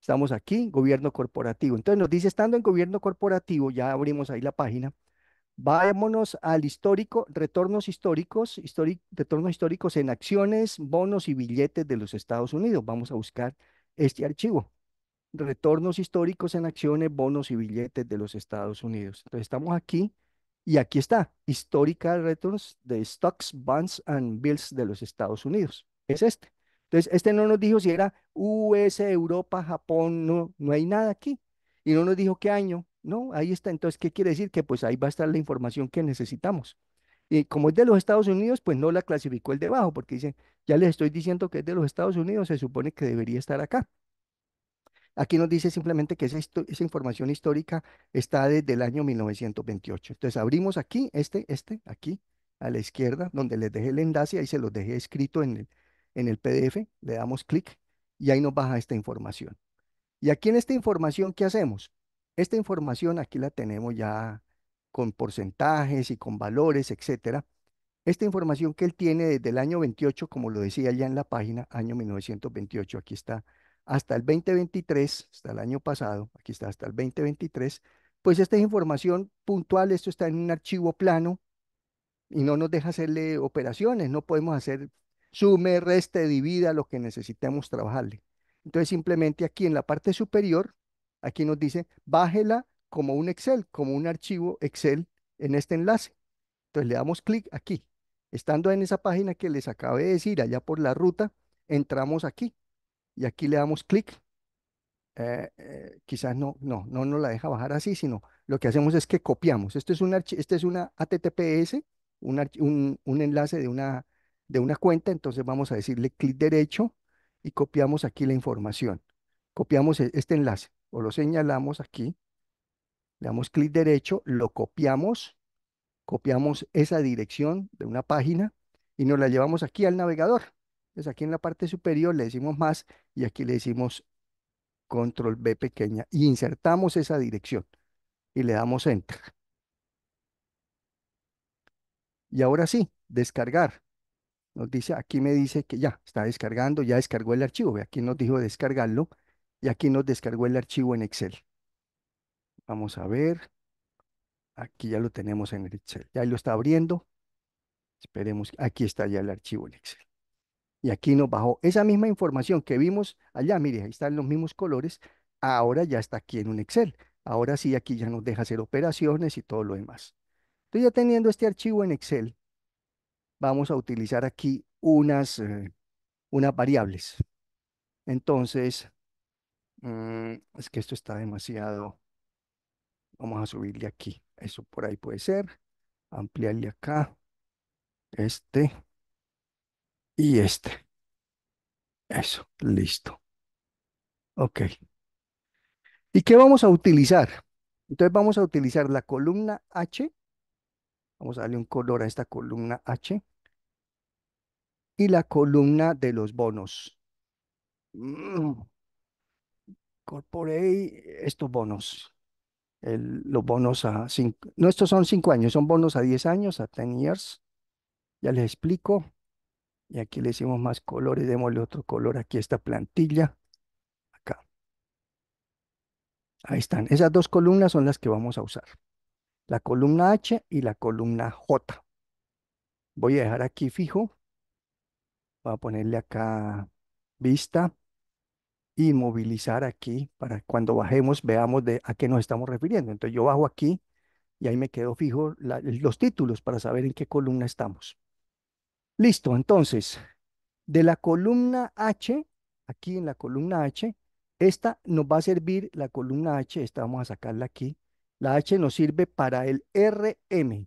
Estamos aquí, gobierno corporativo. Entonces nos dice, estando en gobierno corporativo, ya abrimos ahí la página, Vámonos al histórico, retornos históricos, retornos históricos en acciones, bonos y billetes de los Estados Unidos. Vamos a buscar este archivo. Retornos históricos en acciones, bonos y billetes de los Estados Unidos. Entonces estamos aquí y aquí está, Historical Returns de Stocks, Bonds and Bills de los Estados Unidos. Es este. Entonces, este no nos dijo si era US, Europa, Japón, no, no hay nada aquí. Y no nos dijo qué año, no, ahí está. Entonces, ¿qué quiere decir? Que pues ahí va a estar la información que necesitamos. Y como es de los Estados Unidos, pues no la clasificó el debajo, porque dice, ya les estoy diciendo que es de los Estados Unidos, se supone que debería estar acá. Aquí nos dice simplemente que esa, información histórica está desde el año 1928. Entonces abrimos aquí, este, este, aquí, a la izquierda, donde les dejé el enlace, ahí se los dejé escrito en el, en el PDF, le damos clic y ahí nos baja esta información. Y aquí en esta información, ¿qué hacemos? Esta información aquí la tenemos ya con porcentajes y con valores, etcétera. Esta información que él tiene desde el año 28, como lo decía ya en la página, año 1928, aquí está, hasta el 2023, hasta el año pasado, aquí está hasta el 2023, pues esta es información puntual, esto está en un archivo plano y no nos deja hacerle operaciones, no podemos hacer sume, reste, divida, lo que necesitemos trabajarle. Entonces simplemente aquí en la parte superior Aquí nos dice, bájela como un Excel, como un archivo Excel en este enlace. Entonces le damos clic aquí. Estando en esa página que les acabé de decir, allá por la ruta, entramos aquí. Y aquí le damos clic. Eh, eh, quizás no, no, no nos la deja bajar así, sino lo que hacemos es que copiamos. Esto es, un este es una HTTPS, un, un enlace de una, de una cuenta. Entonces vamos a decirle clic derecho y copiamos aquí la información. Copiamos e, este enlace o lo señalamos aquí, le damos clic derecho, lo copiamos, copiamos esa dirección de una página y nos la llevamos aquí al navegador. Entonces aquí en la parte superior le decimos más y aquí le decimos control B pequeña y insertamos esa dirección y le damos enter. Y ahora sí, descargar. Nos dice, aquí me dice que ya está descargando, ya descargó el archivo. Aquí nos dijo descargarlo y aquí nos descargó el archivo en Excel. Vamos a ver. Aquí ya lo tenemos en Excel. Ya lo está abriendo. Esperemos. Aquí está ya el archivo en Excel. Y aquí nos bajó esa misma información que vimos allá. Mire, ahí están los mismos colores. Ahora ya está aquí en un Excel. Ahora sí, aquí ya nos deja hacer operaciones y todo lo demás. Entonces ya teniendo este archivo en Excel, vamos a utilizar aquí unas, eh, unas variables. Entonces, Mm, es que esto está demasiado. Vamos a subirle aquí. Eso por ahí puede ser. Ampliarle acá. Este. Y este. Eso, listo. Ok. ¿Y qué vamos a utilizar? Entonces vamos a utilizar la columna H. Vamos a darle un color a esta columna H. Y la columna de los bonos. Mm incorporé estos bonos. los bonos a cinco, no estos son cinco años, son bonos a 10 años, a ten years. Ya les explico. Y aquí le hicimos más colores, démosle otro color aquí a esta plantilla. Acá. Ahí están. Esas dos columnas son las que vamos a usar. La columna H y la columna J. Voy a dejar aquí fijo. Voy a ponerle acá vista y movilizar aquí para cuando bajemos veamos de a qué nos estamos refiriendo. Entonces yo bajo aquí y ahí me quedo fijo los títulos para saber en qué columna estamos. Listo, entonces, de la columna H, aquí en la columna H, esta nos va a servir, la columna H, esta vamos a sacarla aquí, la H nos sirve para el RM.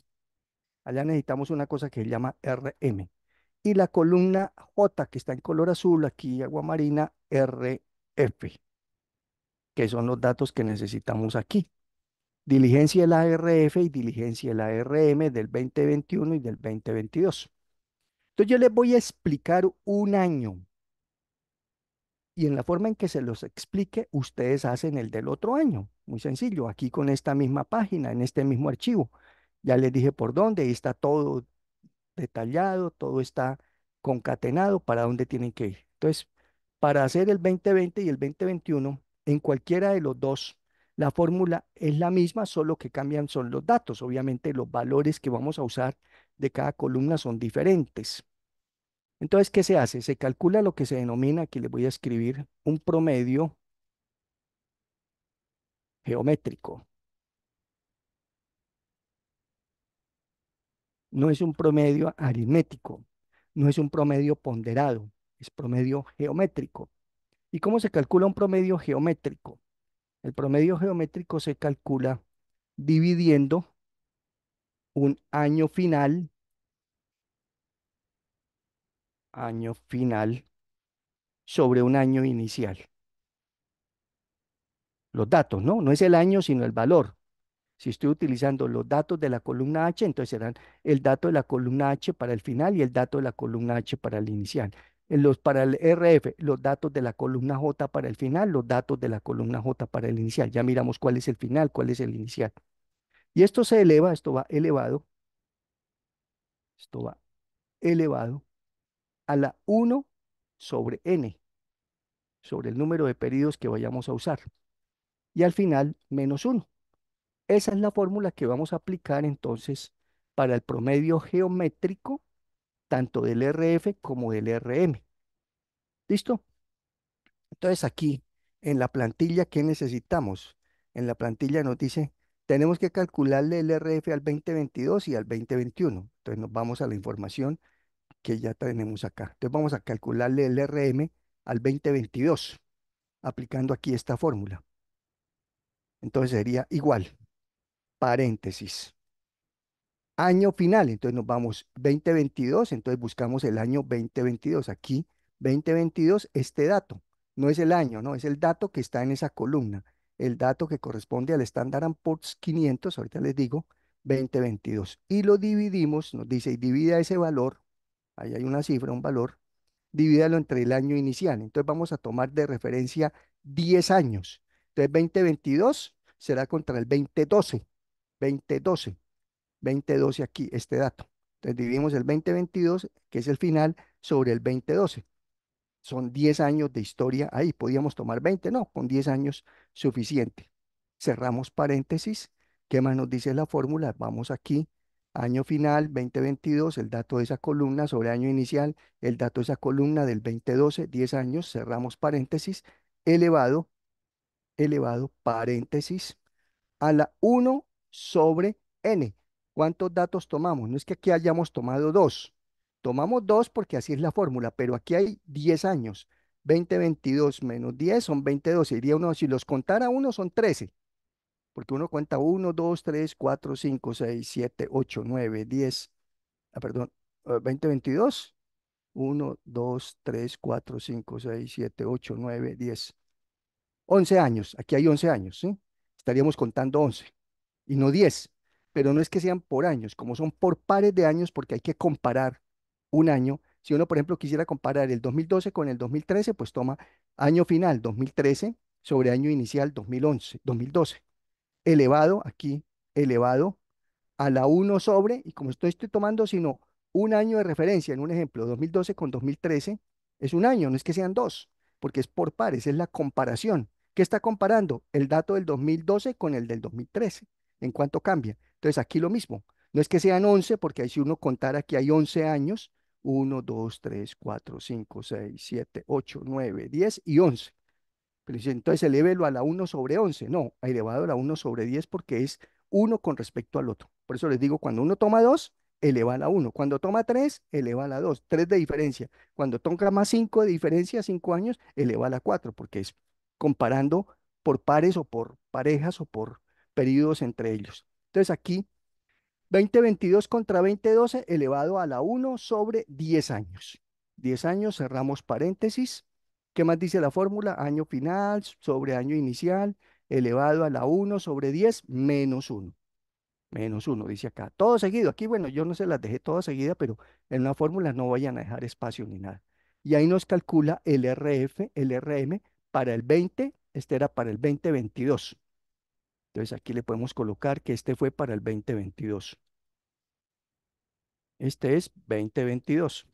Allá necesitamos una cosa que se llama RM. Y la columna J, que está en color azul, aquí, agua marina, RM. F, que son los datos que necesitamos aquí. Diligencia del ARF y diligencia del ARM del 2021 y del 2022. Entonces yo les voy a explicar un año. Y en la forma en que se los explique, ustedes hacen el del otro año. Muy sencillo, aquí con esta misma página, en este mismo archivo. Ya les dije por dónde, ahí está todo detallado, todo está concatenado para dónde tienen que ir. Entonces, para hacer el 2020 y el 2021, en cualquiera de los dos, la fórmula es la misma, solo que cambian son los datos. Obviamente los valores que vamos a usar de cada columna son diferentes. Entonces, ¿qué se hace? Se calcula lo que se denomina, aquí les voy a escribir, un promedio geométrico. No es un promedio aritmético, no es un promedio ponderado, es promedio geométrico. ¿Y cómo se calcula un promedio geométrico? El promedio geométrico se calcula dividiendo un año final, año final, sobre un año inicial. Los datos, ¿no? No es el año, sino el valor. Si estoy utilizando los datos de la columna H, entonces serán el dato de la columna H para el final y el dato de la columna H para el inicial los para el RF, los datos de la columna J para el final, los datos de la columna J para el inicial. Ya miramos cuál es el final, cuál es el inicial. Y esto se eleva, esto va elevado, esto va elevado a la 1 sobre n, sobre el número de periodos que vayamos a usar. Y al final, menos 1. Esa es la fórmula que vamos a aplicar entonces para el promedio geométrico tanto del RF como del RM. ¿Listo? Entonces aquí, en la plantilla, ¿qué necesitamos? En la plantilla nos dice, tenemos que calcularle el RF al 2022 y al 2021. Entonces nos vamos a la información que ya tenemos acá. Entonces vamos a calcularle el RM al 2022, aplicando aquí esta fórmula. Entonces sería igual, paréntesis, año final. Entonces nos vamos 2022, entonces buscamos el año 2022. Aquí 2022, este dato. No es el año, no, es el dato que está en esa columna. El dato que corresponde al estándar Poor's 500, ahorita les digo, 2022. Y lo dividimos, nos dice, y divida ese valor, ahí hay una cifra, un valor, divídalo entre el año inicial. Entonces vamos a tomar de referencia 10 años. Entonces 2022 será contra el 2012. 2012. 2012 aquí, este dato. Entonces dividimos el 2022, que es el final, sobre el 2012. Son 10 años de historia ahí. Podíamos tomar 20, no, con 10 años suficiente. Cerramos paréntesis. ¿Qué más nos dice la fórmula? Vamos aquí, año final 2022, el dato de esa columna sobre año inicial, el dato de esa columna del 2012, 10 años, cerramos paréntesis, elevado, elevado, paréntesis, a la 1 sobre n. ¿Cuántos datos tomamos? No es que aquí hayamos tomado dos. Tomamos dos porque así es la fórmula, pero aquí hay 10 años. 20, 22 menos 10 son 22. Iría uno, si los contara uno, son 13. Porque uno cuenta 1, 2, 3, 4, 5, 6, 7, 8, 9, 10. Ah, perdón, 20, 22. 1, 2, 3, 4, 5, 6, 7, 8, 9, 10. 11 años. Aquí hay 11 años, ¿sí? Estaríamos contando 11 y no 10 pero no es que sean por años, como son por pares de años, porque hay que comparar un año. Si uno, por ejemplo, quisiera comparar el 2012 con el 2013, pues toma año final 2013 sobre año inicial 2011, 2012, elevado aquí, elevado a la 1 sobre, y como estoy, estoy tomando sino un año de referencia, en un ejemplo, 2012 con 2013, es un año, no es que sean dos, porque es por pares, es la comparación. ¿Qué está comparando? El dato del 2012 con el del 2013. ¿En cuánto cambia? Entonces aquí lo mismo. No es que sean 11, porque ahí si uno contara que hay 11 años, 1, 2, 3, 4, 5, 6, 7, 8, 9, 10 y 11. Pero entonces elévelo a la 1 sobre 11. No, elevado a la 1 sobre 10 porque es 1 con respecto al otro. Por eso les digo, cuando uno toma 2, eleva a la 1. Cuando toma 3, eleva a la 2. 3 de diferencia. Cuando toma más 5 de diferencia, 5 años, eleva a la 4 porque es comparando por pares o por parejas o por periodos entre ellos. Entonces aquí, 2022 contra 2012 elevado a la 1 sobre 10 años. 10 años, cerramos paréntesis. ¿Qué más dice la fórmula? Año final sobre año inicial elevado a la 1 sobre 10 menos 1. Menos 1, dice acá. Todo seguido. Aquí, bueno, yo no se las dejé todas seguidas, pero en una fórmula no vayan a dejar espacio ni nada. Y ahí nos calcula el RF, el RM para el 20, este era para el 2022. Entonces aquí le podemos colocar que este fue para el 2022. Este es 2022.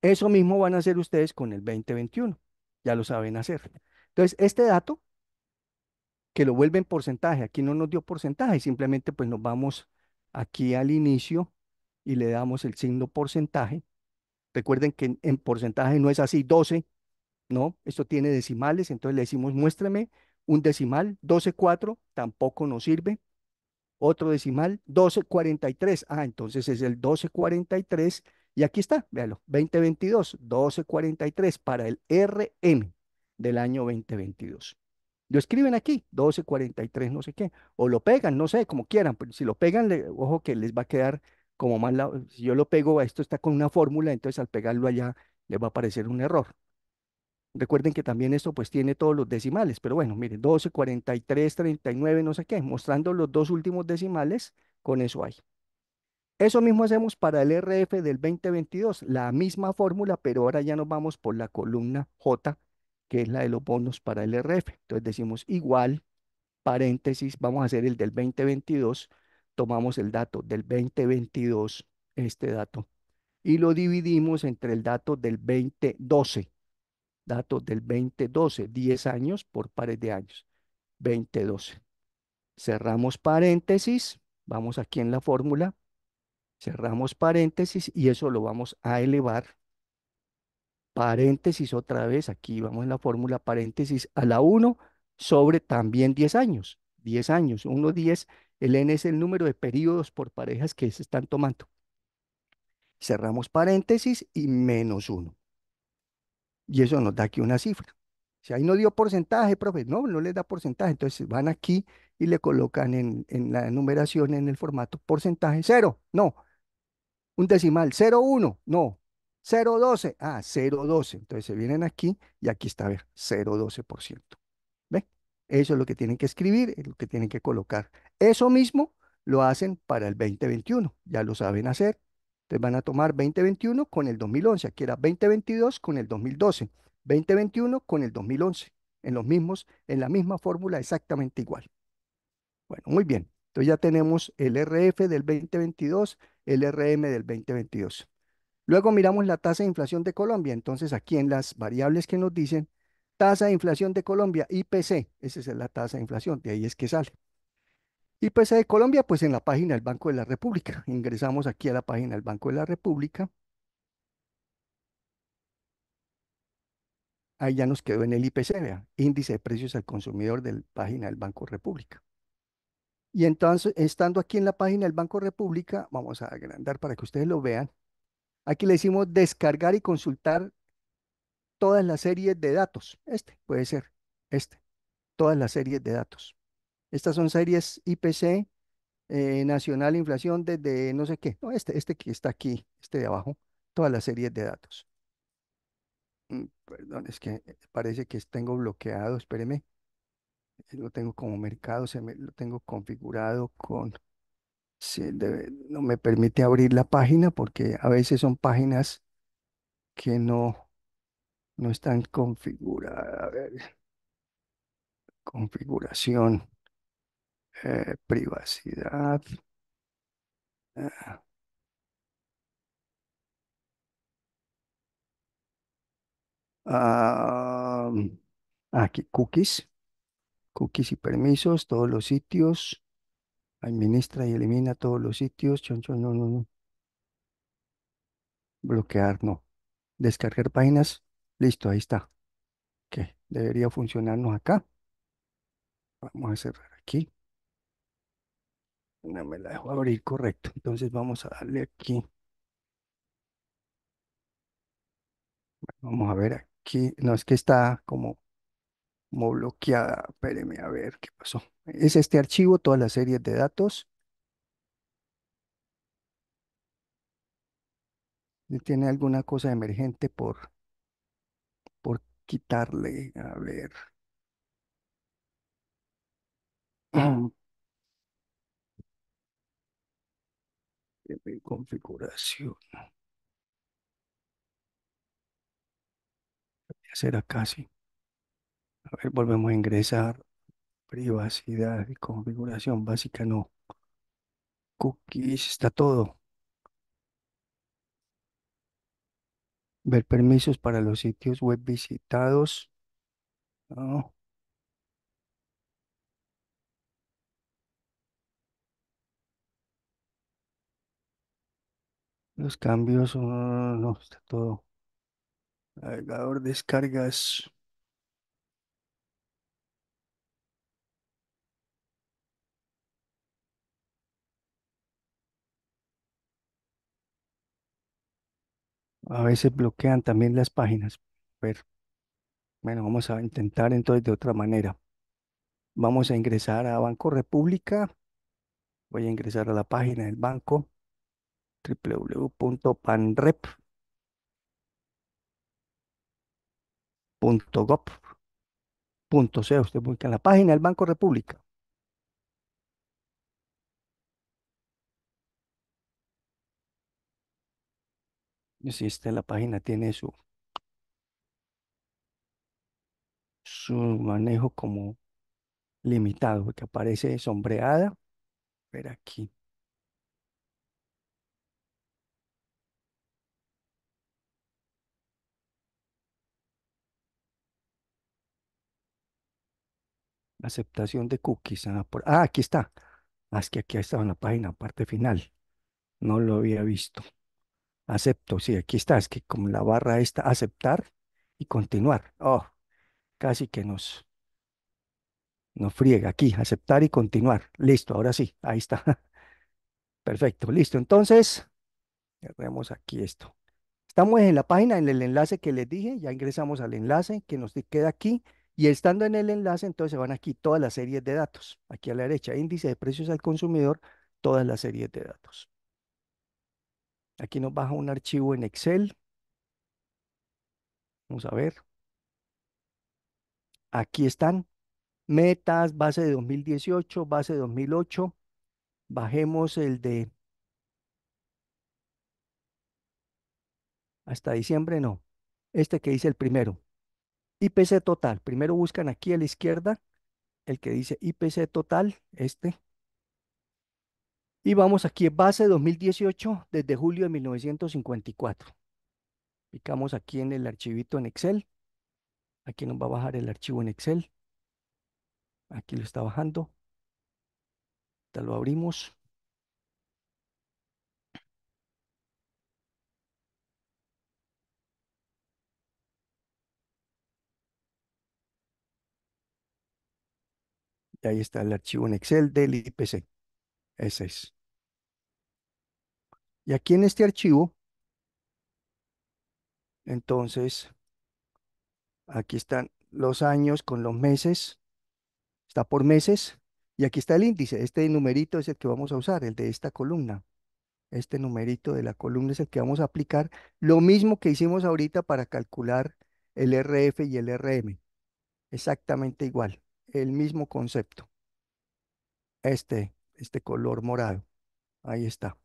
Eso mismo van a hacer ustedes con el 2021. Ya lo saben hacer. Entonces, este dato, que lo vuelve en porcentaje, aquí no nos dio porcentaje, simplemente pues nos vamos aquí al inicio y le damos el signo porcentaje. Recuerden que en porcentaje no es así 12, ¿no? Esto tiene decimales, entonces le decimos muéstrame un decimal, 12,4, tampoco nos sirve. Otro decimal, 12,43. Ah, entonces es el 12,43. Y aquí está, véalo, 2022, 1243 para el RM del año 2022. Lo escriben aquí, 1243, no sé qué, o lo pegan, no sé, como quieran, pero pues, si lo pegan, ojo que les va a quedar como mal. si yo lo pego, esto está con una fórmula, entonces al pegarlo allá les va a aparecer un error. Recuerden que también esto pues tiene todos los decimales, pero bueno, miren, 12, 43, 39, no sé qué, mostrando los dos últimos decimales, con eso hay. Eso mismo hacemos para el RF del 2022, la misma fórmula, pero ahora ya nos vamos por la columna J, que es la de los bonos para el RF. Entonces decimos igual, paréntesis, vamos a hacer el del 2022, tomamos el dato del 2022, este dato, y lo dividimos entre el dato del 2012, datos del 2012, 10 años por pares de años, 2012. Cerramos paréntesis, vamos aquí en la fórmula, cerramos paréntesis y eso lo vamos a elevar. Paréntesis otra vez, aquí vamos en la fórmula paréntesis a la 1 sobre también 10 años, 10 años, 1, 10, el n es el número de periodos por parejas que se están tomando. Cerramos paréntesis y menos 1. Y eso nos da aquí una cifra. Si ahí no dio porcentaje, profe, no, no les da porcentaje. Entonces van aquí y le colocan en, la numeración, en el formato, porcentaje cero, no. Un decimal, 0,1, no. 0,12, ah, 0,12. Entonces se vienen aquí y aquí está, a ver, ciento. ¿Ven? Eso es lo que tienen que escribir, es lo que tienen que colocar. Eso mismo lo hacen para el 2021, ya lo saben hacer, entonces van a tomar 2021 con el 2011, aquí era 2022 con el 2012, 2021 con el 2011, en los mismos, en la misma fórmula exactamente igual. Bueno, muy bien. Entonces ya tenemos el RF del 2022, el RM del 2022. Luego miramos la tasa de inflación de Colombia. Entonces aquí en las variables que nos dicen, tasa de inflación de Colombia, IPC, esa es la tasa de inflación, de ahí es que sale. Y pues de Colombia, pues en la página del Banco de la República. Ingresamos aquí a la página del Banco de la República. Ahí ya nos quedó en el IPC, Índice de Precios al Consumidor de la página del Banco República. Y entonces, estando aquí en la página del Banco República, vamos a agrandar para que ustedes lo vean. Aquí le decimos descargar y consultar todas las series de datos. Este puede ser, este, todas las series de datos. Estas son series IPC eh, nacional inflación desde no sé qué. No, este, este que está aquí, este de abajo, todas las series de datos. Mm, perdón, es que parece que tengo bloqueado, espéreme. Eh, lo tengo como mercado, se lo tengo configurado con... no me permite abrir la página porque a veces son páginas que no, no están configuradas. A ver, configuración. Eh, privacidad. Eh, ah, aquí, cookies. Cookies y permisos, todos los sitios. Administra y elimina todos los sitios. no, no, no. Bloquear, no. Descargar páginas. Listo, ahí está. que debería funcionarnos acá. Vamos a cerrar aquí. No me la dejo abrir, correcto. Entonces vamos a darle aquí. Vamos a ver aquí. No, es que está como, como bloqueada. Espéreme a ver qué pasó. Es este archivo, todas las series de datos. tiene alguna cosa emergente por, por quitarle. A ver. (clears throat) (clears throat) mi configuración. Será casi. A ver, volvemos a ingresar. Privacidad y configuración básica, no. Cookies, está todo. Ver permisos para los sitios web visitados. No. Los cambios, mm, no, está todo. Navegador, descargas. A veces bloquean también las páginas. Pero, bueno, vamos a intentar entonces de otra manera. Vamos a ingresar a Banco República. Voy a ingresar a la página del banco www.panrep.gov.co. Usted busca en la página del Banco República. Si esta la página, tiene su, su manejo como limitado, porque aparece sombreada. Ver aquí. Aceptación de cookies. Ah, ah aquí está. Ah, es que aquí estaba en la página, parte final. No lo había visto. Acepto, sí, aquí está. Es que como la barra esta, aceptar y continuar. Oh, casi que nos, nos friega aquí. Aceptar y continuar. Listo, ahora sí, ahí está. (laughs) Perfecto, listo. Entonces, vemos aquí esto. Estamos en la página, en el enlace que les dije. Ya ingresamos al enlace que nos queda aquí. Y estando en el enlace, entonces se van aquí todas las series de datos. Aquí a la derecha, índice de precios al consumidor, todas las series de datos. Aquí nos baja un archivo en Excel. Vamos a ver. Aquí están metas, base de 2018, base de 2008. Bajemos el de hasta diciembre, no. Este que dice el primero, IPC total. Primero buscan aquí a la izquierda el que dice IPC total, este. Y vamos aquí, base 2018, desde julio de 1954. Picamos aquí en el archivito en Excel. Aquí nos va a bajar el archivo en Excel. Aquí lo está bajando. Ya lo abrimos. Y ahí está el archivo en Excel del IPC. Ese es. Y aquí en este archivo, entonces, aquí están los años con los meses, está por meses, y aquí está el índice. Este numerito es el que vamos a usar, el de esta columna. Este numerito de la columna es el que vamos a aplicar. Lo mismo que hicimos ahorita para calcular el RF y el RM. Exactamente igual el mismo concepto. Este, este color morado. Ahí está.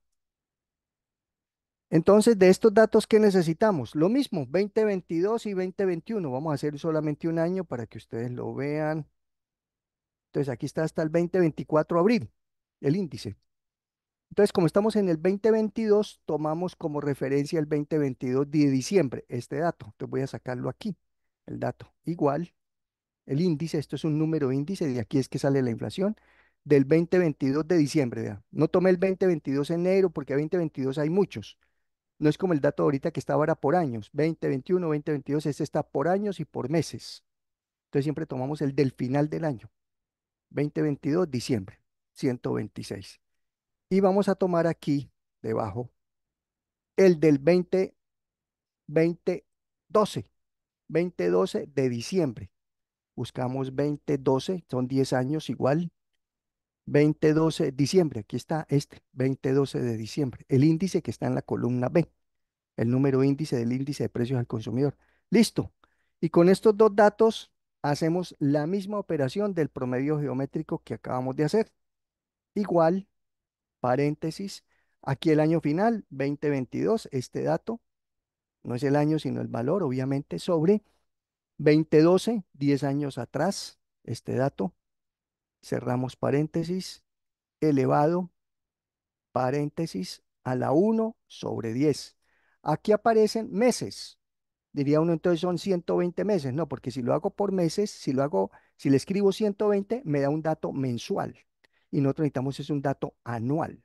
Entonces, de estos datos, ¿qué necesitamos? Lo mismo, 2022 y 2021. Vamos a hacer solamente un año para que ustedes lo vean. Entonces, aquí está hasta el 2024 abril, el índice. Entonces, como estamos en el 2022, tomamos como referencia el 2022 de diciembre, este dato. Entonces, voy a sacarlo aquí, el dato. Igual, el índice, esto es un número índice, de aquí es que sale la inflación, del 2022 de diciembre. No tomé el 2022 enero porque 2022 hay muchos. No es como el dato ahorita que estaba ahora por años, 2021, 2022, este está por años y por meses. Entonces siempre tomamos el del final del año, 2022, diciembre, 126. Y vamos a tomar aquí, debajo, el del 20, 2012, 2012 de diciembre, buscamos 2012, son 10 años igual. 2012, diciembre, aquí está este, 2012 de diciembre, el índice que está en la columna B, el número índice del índice de precios al consumidor. Listo. Y con estos dos datos hacemos la misma operación del promedio geométrico que acabamos de hacer. Igual, paréntesis, aquí el año final, 2022, este dato, no es el año, sino el valor, obviamente, sobre 2012, 10 años atrás, este dato, cerramos paréntesis, elevado, paréntesis, a la 1 sobre 10. Aquí aparecen meses. Diría uno, entonces son 120 meses. No, porque si lo hago por meses, si lo hago, si le escribo 120, me da un dato mensual. Y nosotros necesitamos es un dato anual.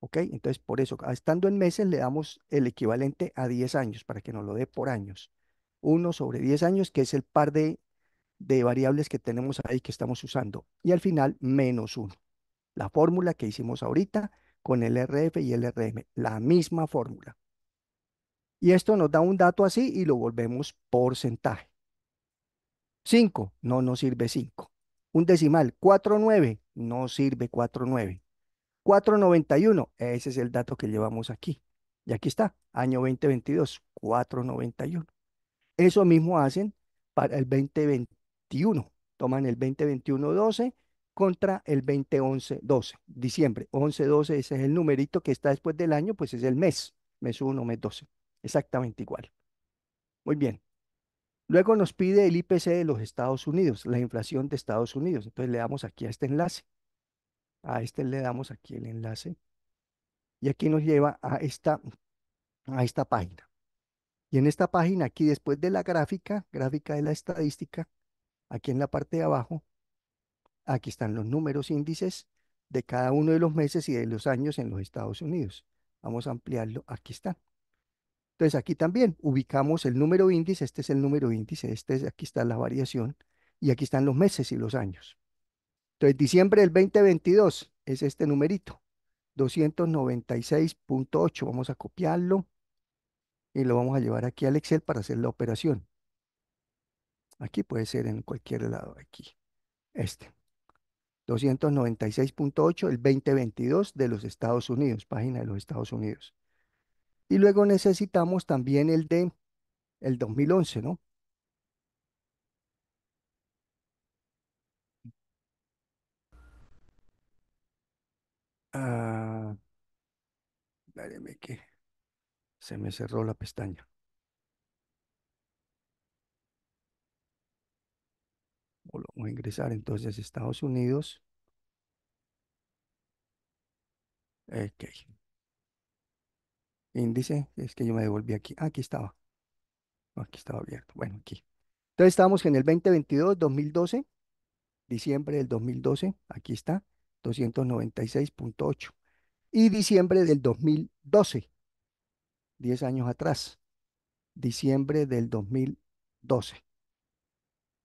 ¿Ok? Entonces, por eso, estando en meses, le damos el equivalente a 10 años, para que nos lo dé por años. 1 sobre 10 años, que es el par de, variables que tenemos ahí que estamos usando. Y al final, menos 1. La fórmula que hicimos ahorita con el RF y el RM, la misma fórmula. Y esto nos da un dato así y lo volvemos porcentaje. 5, no nos sirve 5. Un decimal, 49, no sirve 49. 491, ese es el dato que llevamos aquí. Y aquí está, año 2022, 491. Eso mismo hacen para el 2021. Toman el 2021-12 contra el 2011-12, diciembre. 11-12, ese es el numerito que está después del año, pues es el mes, mes 1, mes 12. Exactamente igual. Muy bien. Luego nos pide el IPC de los Estados Unidos, la inflación de Estados Unidos. Entonces le damos aquí a este enlace. A este le damos aquí el enlace. Y aquí nos lleva a esta, a esta página. Y en esta página aquí, después de la gráfica, gráfica de la estadística, aquí en la parte de abajo, aquí están los números índices de cada uno de los meses y de los años en los Estados Unidos. Vamos a ampliarlo, aquí están. Entonces aquí también ubicamos el número índice, este es el número índice, este es, aquí está la variación y aquí están los meses y los años. Entonces diciembre del 2022 es este numerito, 296.8, vamos a copiarlo y lo vamos a llevar aquí al Excel para hacer la operación. Aquí puede ser en cualquier lado, aquí. Este. 296.8, el 2022 de los Estados Unidos, página de los Estados Unidos. Y luego necesitamos también el de el 2011, ¿no? Ah, que se me cerró la pestaña. Vamos a ingresar entonces Estados Unidos. Ok. Índice, es que yo me devolví aquí. Ah, aquí estaba. Aquí estaba abierto. Bueno, aquí. Entonces estamos en el 2022, 2012, diciembre del 2012, aquí está, 296.8. Y diciembre del 2012, 10 años atrás, diciembre del 2012.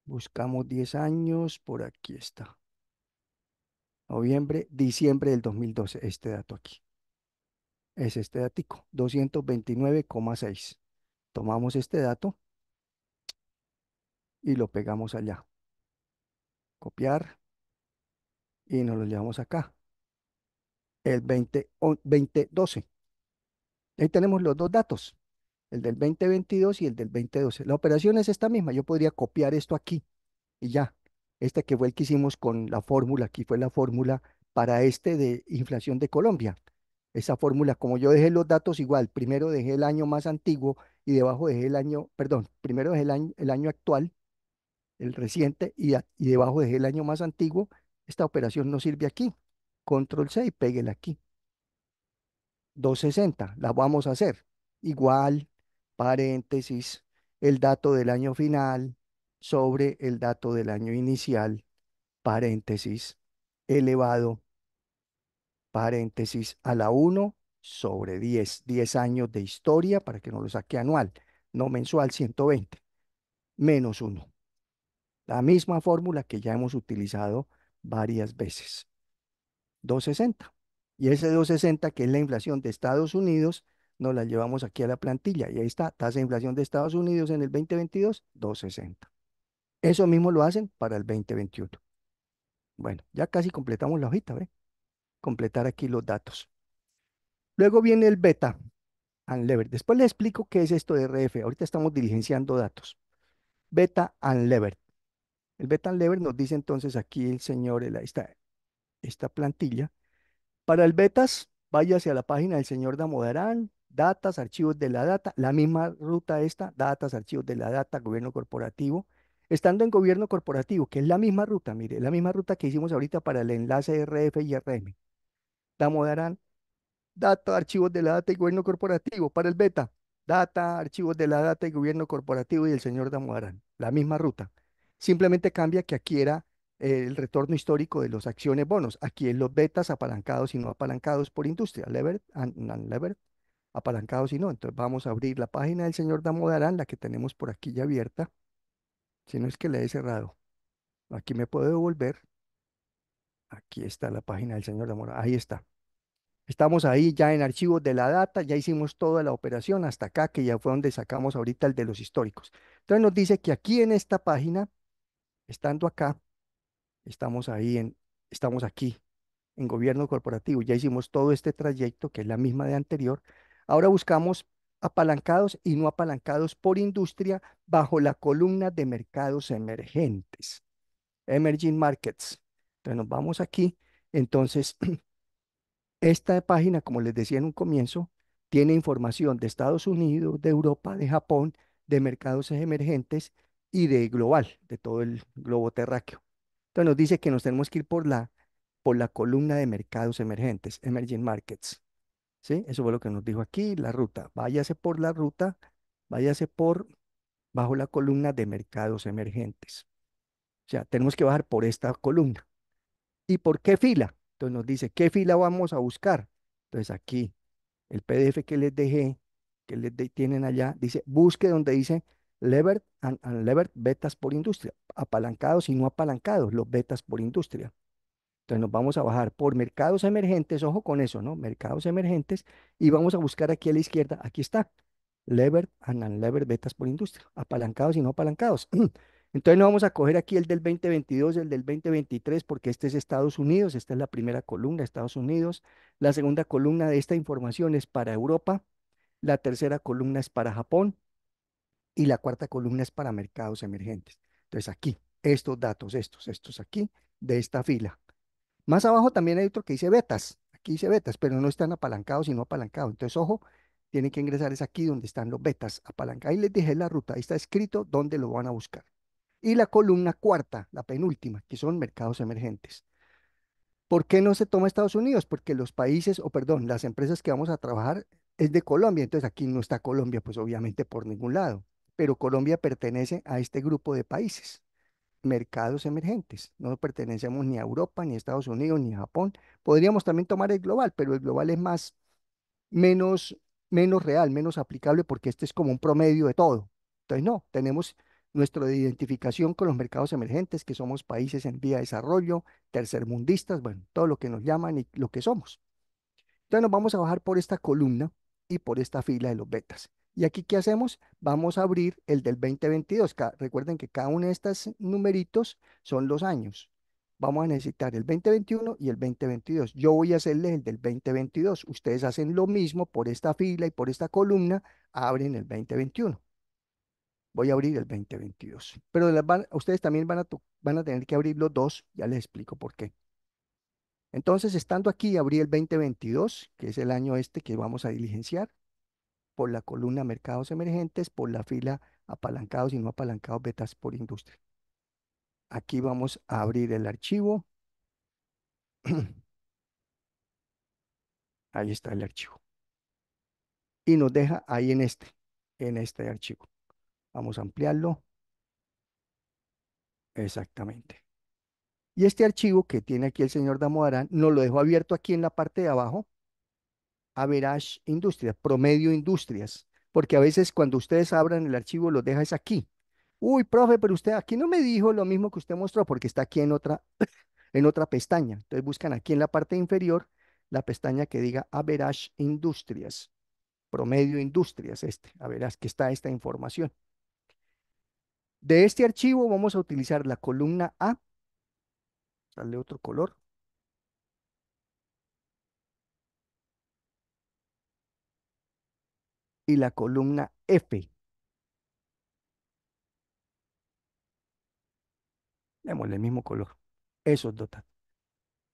Buscamos 10 años, por aquí está. Noviembre, diciembre del 2012, este dato aquí. Es este datico, 229,6. Tomamos este dato y lo pegamos allá. Copiar y nos lo llevamos acá. El 2012. Ahí tenemos los dos datos, el del 2022 y el del 2012. La operación es esta misma, yo podría copiar esto aquí y ya. Este que fue el que hicimos con la fórmula, aquí fue la fórmula para este de inflación de Colombia. Esa fórmula, como yo dejé los datos igual, primero dejé el año más antiguo y debajo dejé el año, perdón, primero dejé el año, actual, el reciente, y, debajo dejé el año más antiguo, esta operación no sirve aquí. Control C y péguela aquí. 260. La vamos a hacer. Igual, paréntesis, el dato del año final sobre el dato del año inicial, paréntesis, elevado, paréntesis, a la 1 sobre 10. 10 años de historia para que no lo saque anual, no mensual, 120, menos 1. La misma fórmula que ya hemos utilizado varias veces. 260. Y ese 2,60, que es la inflación de Estados Unidos, nos la llevamos aquí a la plantilla. Y ahí está, tasa de inflación de Estados Unidos en el 2022, 2,60. Eso mismo lo hacen para el 2021. Bueno, ya casi completamos la hojita, ¿ve? Completar aquí los datos. Luego viene el beta and lever. Después les explico qué es esto de RF. Ahorita estamos diligenciando datos. Beta and El beta and lever nos dice entonces aquí el señor, el, está, esta plantilla, para el betas, vaya hacia la página del señor Damodarán, datas, archivos de la data, la misma ruta esta, datas, archivos de la data, gobierno corporativo. Estando en gobierno corporativo, que es la misma ruta, mire, la misma ruta que hicimos ahorita para el enlace RF y RM. Damodarán, data, archivos de la data y gobierno corporativo. Para el beta, data, archivos de la data y gobierno corporativo y el señor Damodarán. La misma ruta. Simplemente cambia que aquí era el retorno histórico de los acciones bonos. Aquí en los betas apalancados y no apalancados por industria, lever and apalancados y no. Entonces vamos a abrir la página del señor Damodarán, la que tenemos por aquí ya abierta, si no es que la he cerrado. Aquí me puedo devolver. Aquí está la página del señor Damodarán. Ahí está. Estamos ahí ya en archivos de la data, ya hicimos toda la operación hasta acá, que ya fue donde sacamos ahorita el de los históricos. Entonces nos dice que aquí en esta página, estando acá, estamos ahí, en, estamos aquí, en gobierno corporativo. Ya hicimos todo este trayecto, que es la misma de anterior. Ahora buscamos apalancados y no apalancados por industria bajo la columna de mercados emergentes, emerging markets. Entonces nos vamos aquí. Entonces, (clears throat) esta página, como les decía en un comienzo, tiene información de Estados Unidos, de Europa, de Japón, de mercados emergentes y de global, de todo el globo terráqueo. Entonces nos dice que nos tenemos que ir por la, por la columna de mercados emergentes, emerging markets. ¿Sí? Eso fue lo que nos dijo aquí, la ruta. Váyase por la ruta, váyase por bajo la columna de mercados emergentes. O sea, tenemos que bajar por esta columna. ¿Y por qué fila? Entonces nos dice, ¿qué fila vamos a buscar? Entonces aquí, el PDF que les dejé, que les tienen allá, dice, busque donde dice Levert and, Levert betas por industria, apalancados y no apalancados, los betas por industria. Entonces nos vamos a bajar por mercados emergentes, ojo con eso, ¿no? Mercados emergentes y vamos a buscar aquí a la izquierda, aquí está, Levert and unlevered betas por industria, apalancados y no apalancados. (clears throat) Entonces nos vamos a coger aquí el del 2022, el del 2023, porque este es Estados Unidos, esta es la primera columna, Estados Unidos. La segunda columna de esta información es para Europa, la tercera columna es para Japón, y la cuarta columna es para mercados emergentes. Entonces aquí, estos datos, estos, estos aquí, de esta fila. Más abajo también hay otro que dice betas. Aquí dice betas, pero no están apalancados, sino apalancados. Entonces, ojo, tienen que ingresar es aquí donde están los betas apalancados. Ahí les dije la ruta, ahí está escrito dónde lo van a buscar. Y la columna cuarta, la penúltima, que son mercados emergentes. ¿Por qué no se toma Estados Unidos? Porque los países, o perdón, las empresas que vamos a trabajar es de Colombia. Entonces aquí no está Colombia, pues obviamente por ningún lado pero Colombia pertenece a este grupo de países, mercados emergentes. No pertenecemos ni a Europa, ni a Estados Unidos, ni a Japón. Podríamos también tomar el global, pero el global es más, menos, menos real, menos aplicable, porque este es como un promedio de todo. Entonces, no, tenemos nuestra identificación con los mercados emergentes, que somos países en vía de desarrollo, tercermundistas, bueno, todo lo que nos llaman y lo que somos. Entonces nos vamos a bajar por esta columna y por esta fila de los betas. Y aquí, ¿qué hacemos? Vamos a abrir el del 2022. recuerden que cada uno de estos numeritos son los años. Vamos a necesitar el 2021 y el 2022. Yo voy a hacerles el del 2022. Ustedes hacen lo mismo por esta fila y por esta columna. Abren el 2021. Voy a abrir el 2022. Pero ustedes también van a, van a tener que abrir los dos. Ya les explico por qué. Entonces, estando aquí, abrí el 2022, que es el año este que vamos a diligenciar por la columna mercados emergentes, por la fila apalancados y no apalancados betas por industria. Aquí vamos a abrir el archivo. (clears throat) Ahí está el archivo. Y nos deja ahí en este, en este archivo. Vamos a ampliarlo. Exactamente. Y este archivo que tiene aquí el señor Damodarán, nos lo dejó abierto aquí en la parte de abajo Average Industrias, promedio Industrias, porque a veces cuando ustedes abran el archivo lo dejas aquí. Uy, profe, pero usted aquí no me dijo lo mismo que usted mostró porque está aquí en otra, (coughs) en otra pestaña. Entonces buscan aquí en la parte inferior la pestaña que diga Average Industrias, promedio Industrias, este, a verás que está esta información. De este archivo vamos a utilizar la columna A, darle otro color, y la columna F. Démosle el mismo color. Eso es total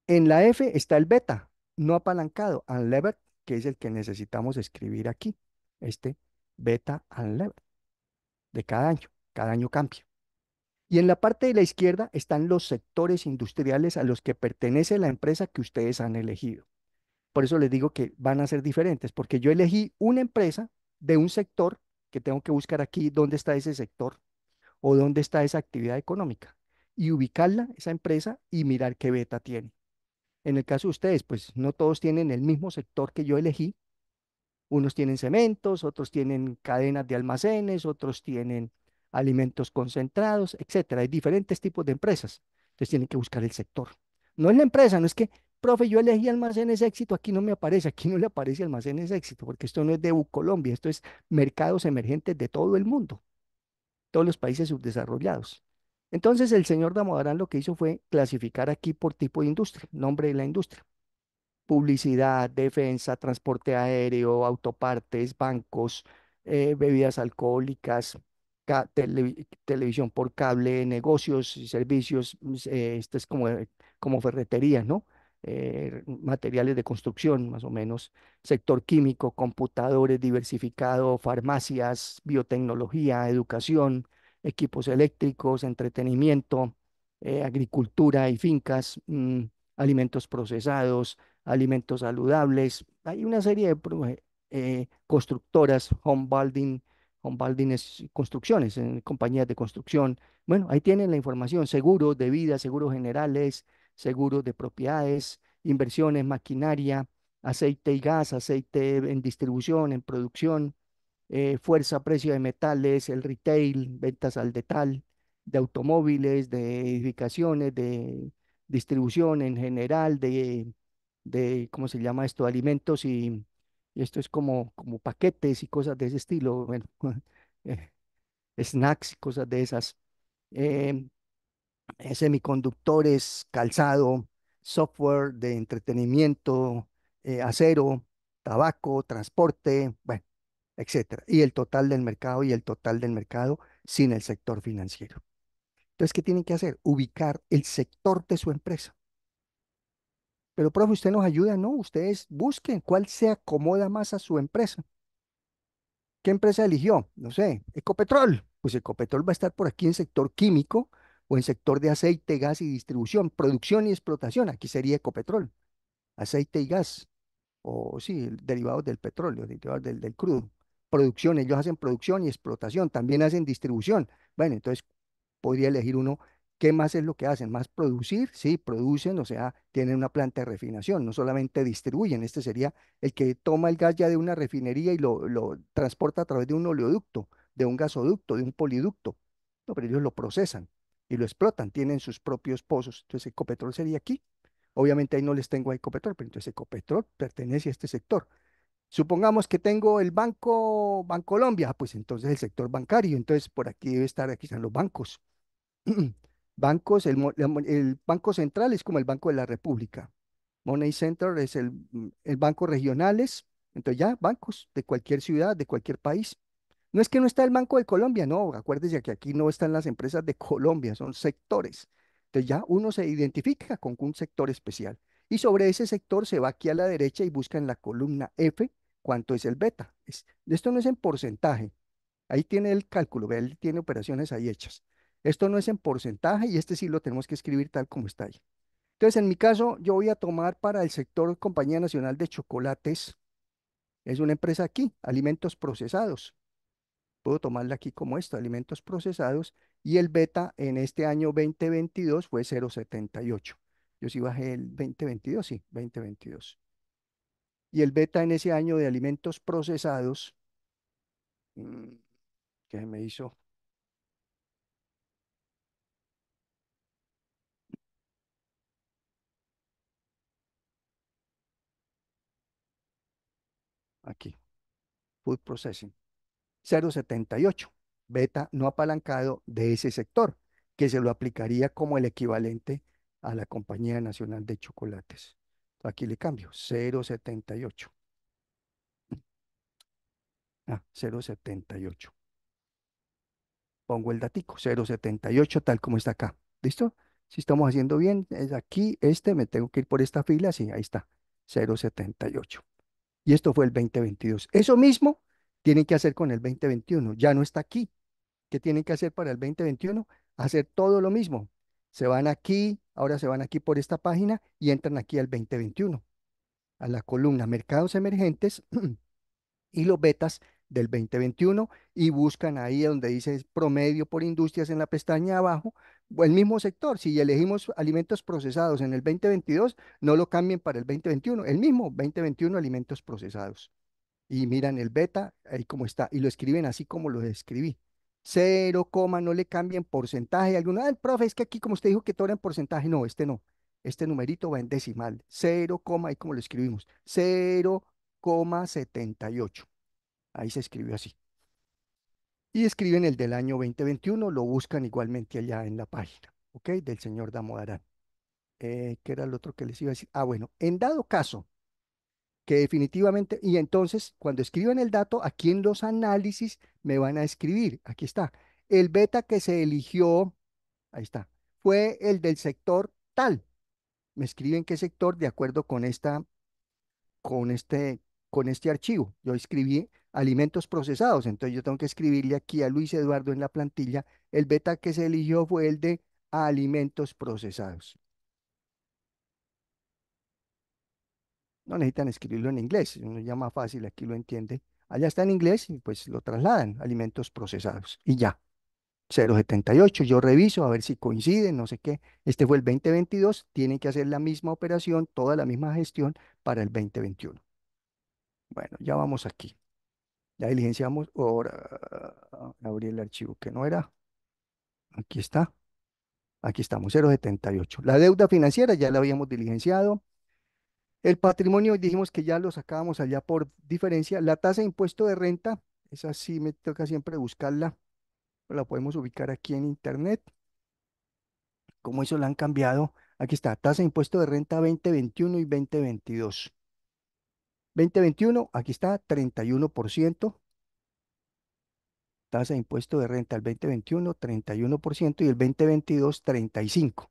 En la F está el beta, no apalancado, unlevered, que es el que necesitamos escribir aquí. Este beta unlevered de cada año. Cada año cambia. Y en la parte de la izquierda están los sectores industriales a los que pertenece la empresa que ustedes han elegido. Por eso les digo que van a ser diferentes, porque yo elegí una empresa de un sector que tengo que buscar aquí dónde está ese sector o dónde está esa actividad económica y ubicarla, esa empresa, y mirar qué beta tiene. En el caso de ustedes, pues no todos tienen el mismo sector que yo elegí. Unos tienen cementos, otros tienen cadenas de almacenes, otros tienen alimentos concentrados, etcétera. Hay diferentes tipos de empresas. Entonces tienen que buscar el sector. No es la empresa, no es que profe, yo elegí almacenes éxito, aquí no me aparece, aquí no le aparece almacenes éxito, porque esto no es de Colombia, esto es mercados emergentes de todo el mundo, todos los países subdesarrollados. Entonces el señor Damodarán lo que hizo fue clasificar aquí por tipo de industria, nombre de la industria. Publicidad, defensa, transporte aéreo, autopartes, bancos, eh, bebidas alcohólicas, televisión por cable, negocios y servicios, pues, eh, esto es como, como ferretería, ¿no? Eh, materiales de construcción, más o menos, sector químico, computadores diversificado, farmacias, biotecnología, educación, equipos eléctricos, entretenimiento, eh, agricultura y fincas, mm, alimentos procesados, alimentos saludables. Hay una serie de eh, constructoras, home building, construcciones, compañías de construcción. Bueno, ahí tienen la información, seguros de vida, seguros generales, seguros de propiedades, inversiones, maquinaria, aceite y gas, aceite en distribución, en producción, eh, fuerza, precio de metales, el retail, ventas al detal, de automóviles, de edificaciones, de distribución en general, de, ¿cómo se llama esto? Alimentos y, esto es como, como paquetes y cosas de ese estilo, (laughs) bueno, eh, snacks y cosas de esas. Em, eh, semiconductores, calzado, software de entretenimiento, eh, acero, tabaco, transporte, bueno, etcétera. Y el total del mercado y el total del mercado sin el sector financiero. Entonces, ¿qué tienen que hacer? Ubicar el sector de su empresa. Pero, profe, usted nos ayuda, ¿no? Ustedes busquen cuál se acomoda más a su empresa. ¿Qué empresa eligió? No sé, Ecopetrol. Pues Ecopetrol va a estar por aquí en sector químico, o en sector de aceite, gas y distribución, producción y explotación, aquí sería Ecopetrol, aceite y gas, o sí, derivados del petróleo, derivados del, del crudo, producción, ellos hacen producción y explotación, también hacen distribución, bueno, entonces podría elegir uno ¿Qué más es lo que hacen? Más producir, sí, producen, o sea, tienen una planta de refinación, no solamente distribuyen, este sería el que toma el gas ya de una refinería y lo, lo transporta a través de un oleoducto, de un gasoducto, de un poliducto, no, pero ellos lo procesan, y lo explotan, tienen sus propios pozos. Entonces Ecopetrol sería aquí. Obviamente ahí no les tengo a Ecopetrol, pero entonces Ecopetrol pertenece a este sector. Supongamos que tengo el banco Bancolombia, ah, pues entonces el sector bancario, entonces por aquí debe estar, aquí están los bancos. (clears throat) bancos, el, Banco Central es como el Banco de la República. Money Center es el, el banco regionales, entonces ya bancos de cualquier ciudad, de cualquier país. No es que no está el Banco de Colombia, no, acuérdese que aquí no están las empresas de Colombia, son sectores. Entonces ya uno se identifica con un sector especial. Y sobre ese sector se va aquí a la derecha y busca en la columna F cuánto es el beta. esto no es en porcentaje. Ahí tiene el cálculo, él tiene operaciones ahí hechas. Esto no es en porcentaje y este sí lo tenemos que escribir tal como está ahí. Entonces, en mi caso, yo voy a tomar para el sector Compañía Nacional de Chocolates, es una empresa aquí, alimentos procesados puedo tomarla aquí como esto, alimentos procesados, y el beta en este año 2022 fue 0,78. Yo sí bajé el 2022, sí, 2022. Y el beta en ese año de alimentos procesados, mm, ¿Qué me hizo? Aquí, food processing. 0,78, beta no apalancado de ese sector, que se lo aplicaría como el equivalente a la Compañía Nacional de Chocolates. Aquí le cambio, 0,78. Ah, 0,78. Pongo el datico, 0,78 tal como está acá. ¿Listo? Si estamos haciendo bien, es aquí, este, me tengo que ir por esta fila, sí, ahí está, 0,78. Y esto fue el 2022. Eso mismo tienen que hacer con el 2021. Ya no está aquí. ¿Qué tienen que hacer para el 2021? Hacer todo lo mismo. Se van aquí, ahora se van aquí por esta página y entran aquí al 2021, a la columna Mercados Emergentes (clears throat) y los betas del 2021 y buscan ahí donde dice promedio por industrias en la pestaña abajo, el mismo sector. Si elegimos alimentos procesados en el 2022, no lo cambien para el 2021, el mismo 2021 alimentos procesados y miran el beta, ahí como está, y lo escriben así como lo escribí. Cero coma, no le cambien porcentaje alguno. Ah, profe, es que aquí como usted dijo que todo era en porcentaje, no, este no. Este numerito va en decimal, cero coma, ahí como lo escribimos, 0,78. Ahí se escribió así. Y escriben el del año 2021, lo buscan igualmente allá en la página, ¿ok? Del señor Damodarán. Eh, ¿Qué era el otro que les iba a decir? Ah, bueno, en dado caso que definitivamente, y entonces cuando escriban el dato, aquí en los análisis me van a escribir, aquí está, el beta que se eligió, ahí está, fue el del sector tal. Me escriben qué sector de acuerdo con esta, con este, con este archivo. Yo escribí alimentos procesados, entonces yo tengo que escribirle aquí a Luis Eduardo en la plantilla, el beta que se eligió fue el de alimentos procesados. No necesitan escribirlo en inglés, es ya más fácil, aquí lo entiende. Allá está en inglés y pues lo trasladan, alimentos procesados. Y ya, 0.78, yo reviso a ver si coinciden, no sé qué. Este fue el 2022, tienen que hacer la misma operación, toda la misma gestión para el 2021. Bueno, ya vamos aquí. Ya diligenciamos, ahora abrí el archivo que no era. Aquí está. Aquí estamos, 0.78. La deuda financiera ya la habíamos diligenciado. El patrimonio, dijimos que ya lo sacábamos allá por diferencia. La tasa de impuesto de renta, esa sí me toca siempre buscarla. La podemos ubicar aquí en internet. Como eso la han cambiado. Aquí está, tasa de impuesto de renta 2021 y 2022. 2021, aquí está, 31%. Tasa de impuesto de renta el 2021, 31% y el 2022, 35%.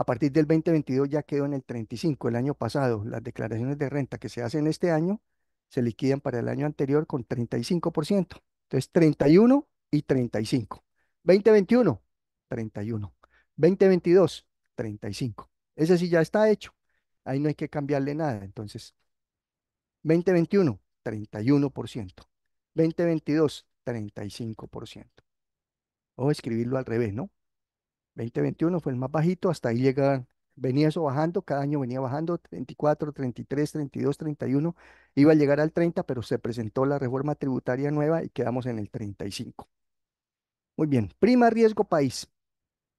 A partir del 2022 ya quedó en el 35, el año pasado. Las declaraciones de renta que se hacen este año se liquidan para el año anterior con 35%. Entonces, 31 y 35. 2021, 31. 2022, 35. Ese sí ya está hecho. Ahí no hay que cambiarle nada. Entonces, 2021, 31%. 2022, 35%. O escribirlo al revés, ¿no? 2021 fue el más bajito, hasta ahí llega, venía eso bajando, cada año venía bajando, 34, 33, 32, 31, iba a llegar al 30, pero se presentó la reforma tributaria nueva y quedamos en el 35. Muy bien, prima riesgo país.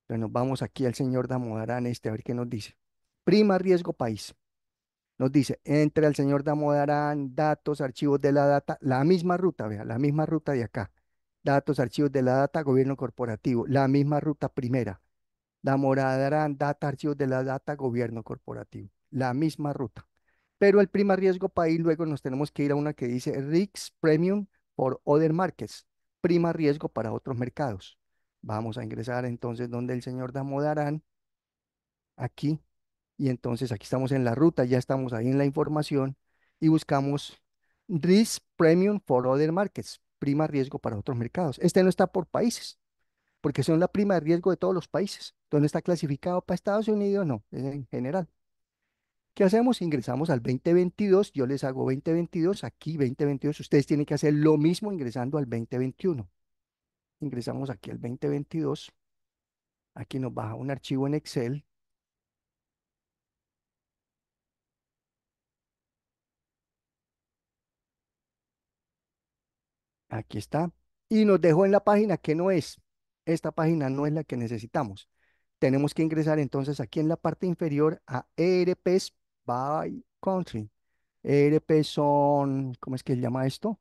Entonces nos vamos aquí al señor Damodarán este, a ver qué nos dice. Prima riesgo país. Nos dice, entre al señor Damodarán, datos, archivos de la data, la misma ruta, vea, la misma ruta de acá datos, archivos de la data, gobierno corporativo, la misma ruta primera, la data archivos de la data gobierno corporativo. La misma ruta. Pero el prima riesgo país luego nos tenemos que ir a una que dice RIX Premium for Other Markets. Prima riesgo para otros mercados. Vamos a ingresar entonces donde el señor Damodarán. Aquí. Y entonces aquí estamos en la ruta, ya estamos ahí en la información y buscamos Risk Premium for Other Markets, prima riesgo para otros mercados. Este no está por países, porque son la prima de riesgo de todos los países. ¿Dónde está clasificado para Estados Unidos, no, en general. ¿Qué hacemos? Ingresamos al 2022, yo les hago 2022, aquí 2022, ustedes tienen que hacer lo mismo ingresando al 2021. Ingresamos aquí al 2022, aquí nos baja un archivo en Excel. Aquí está. Y nos dejó en la página que no es esta página no es la que necesitamos. Tenemos que ingresar entonces aquí en la parte inferior a ERPs by country. ERPs son, ¿cómo es que se llama esto?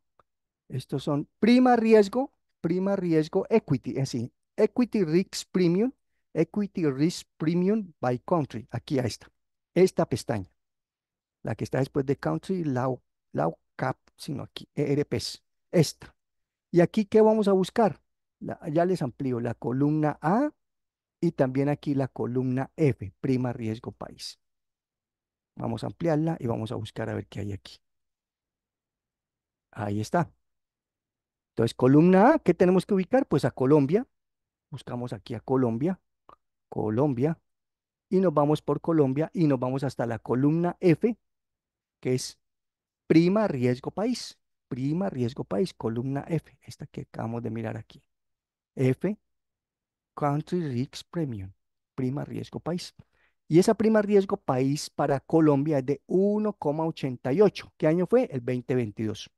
Estos son prima riesgo, prima riesgo equity, Así, equity risk premium, equity risk premium by country. Aquí a esta, esta pestaña, la que está después de country, la la cap, sino aquí, ERPs, esta. Y aquí, ¿qué vamos a buscar? ya les amplío la columna A y también aquí la columna F, prima riesgo país. Vamos a ampliarla y vamos a buscar a ver qué hay aquí. Ahí está. Entonces, columna A, ¿qué tenemos que ubicar? Pues a Colombia. Buscamos aquí a Colombia, Colombia, y nos vamos por Colombia y nos vamos hasta la columna F, que es prima riesgo país, prima riesgo país, columna F, esta que acabamos de mirar aquí. F, Country Risk Premium, prima riesgo país. Y esa prima riesgo país para Colombia es de 1,88. ¿Qué año fue? El 2022.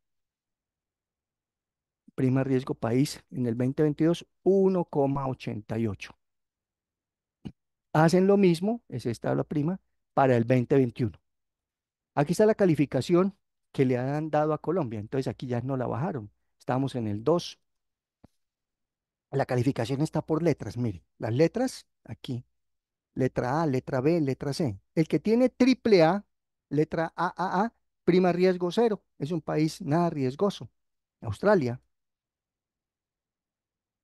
Prima riesgo país en el 2022, 1,88. Hacen lo mismo, es esta la prima, para el 2021. Aquí está la calificación que le han dado a Colombia. Entonces aquí ya no la bajaron. Estamos en el 2. La calificación está por letras, mire, las letras aquí, letra A, letra B, letra C. El que tiene triple A, letra AAA, prima riesgo cero, es un país nada riesgoso. Australia.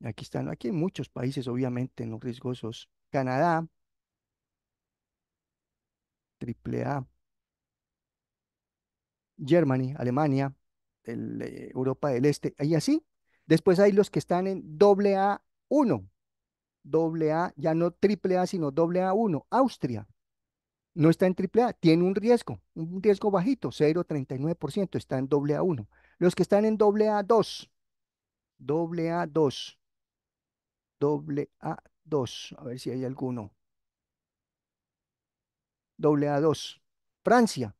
Aquí están, aquí hay muchos países obviamente no riesgosos. Canadá, triple A. Germany, Alemania, eh, Europa del Este, ahí así Después hay los que están en doble A1, doble A, ya no triple A, sino doble A1, Austria. No está en triple tiene un riesgo, un riesgo bajito, 0,39%, está en doble A1. Los que están en doble A2, doble A2, doble A2, a ver si hay alguno. Doble A2, Francia,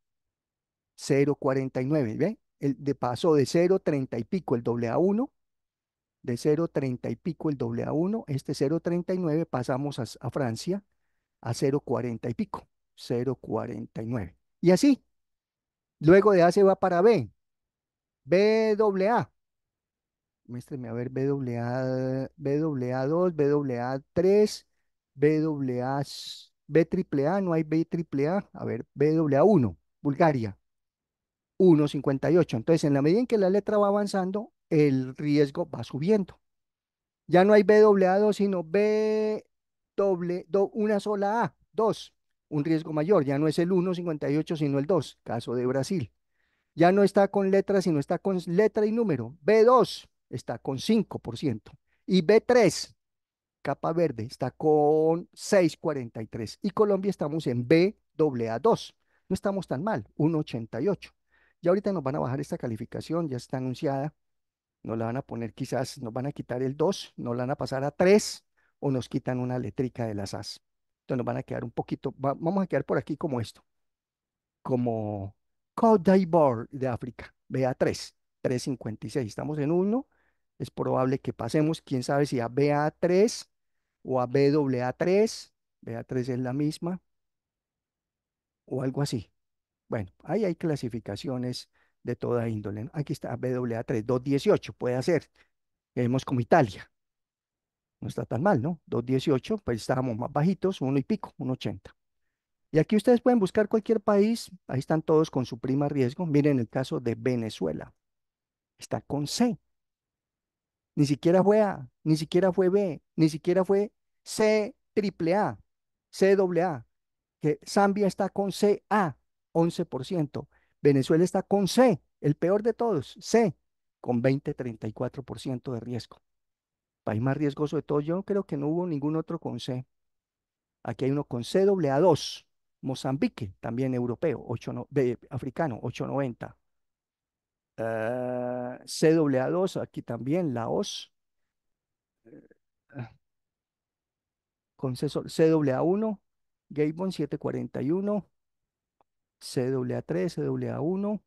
0,49, ¿ve? El de paso de 0,30 y pico, el doble A1, de 0,30 y pico el doble a 1, este 0,39 pasamos a, Francia a 0,40 y pico, 0,49. Y así, luego de A se va para B, BAA, Muéstrenme A. Muéstrame a ver baa baa 2 baa 3 BAA, BAAA, no hay BAAA, a ver, baa 1 Bulgaria, 1,58. Entonces, en la medida en que la letra va avanzando, el riesgo va subiendo. Ya no hay BAA2, sino B doble, una sola A, 2, un riesgo mayor. Ya no es el 1,58, sino el 2, caso de Brasil. Ya no está con letra, sino está con letra y número. B2 está con 5%. Y B3, capa verde, está con 6,43. Y Colombia estamos en BAA2. No estamos tan mal, 1,88. Ya ahorita nos van a bajar esta calificación, ya está anunciada nos la van a poner quizás, nos van a quitar el 2, nos la van a pasar a 3 o nos quitan una letrica de las as. Entonces nos van a quedar un poquito, vamos a quedar por aquí como esto, como Codaibor de África, BA3, 356, estamos en 1, es probable que pasemos, quién sabe si a BA3 o a BWA3, BA3 es la misma, o algo así. Bueno, ahí hay clasificaciones de toda índole. Aquí está BWA 2.18 puede hacer. Vemos como Italia. No está tan mal, ¿no? 218, pues estábamos más bajitos, uno y pico, 180. Y aquí ustedes pueden buscar cualquier país, ahí están todos con su prima riesgo. Miren el caso de Venezuela, está con C. Ni siquiera fue A, ni siquiera fue B, ni siquiera fue C triple A, C A. Que Zambia está con CA, 11%. Venezuela está con C, el peor de todos, C, con 20-34% de riesgo. País más riesgoso de todos, yo creo que no hubo ningún otro con C. Aquí hay uno con CAA2, Mozambique, también europeo, 8, africano, 890. Uh, CAA2, aquí también, Laos. OS. Eh, con CAA1, Gabon 741, CWA3, CWA1.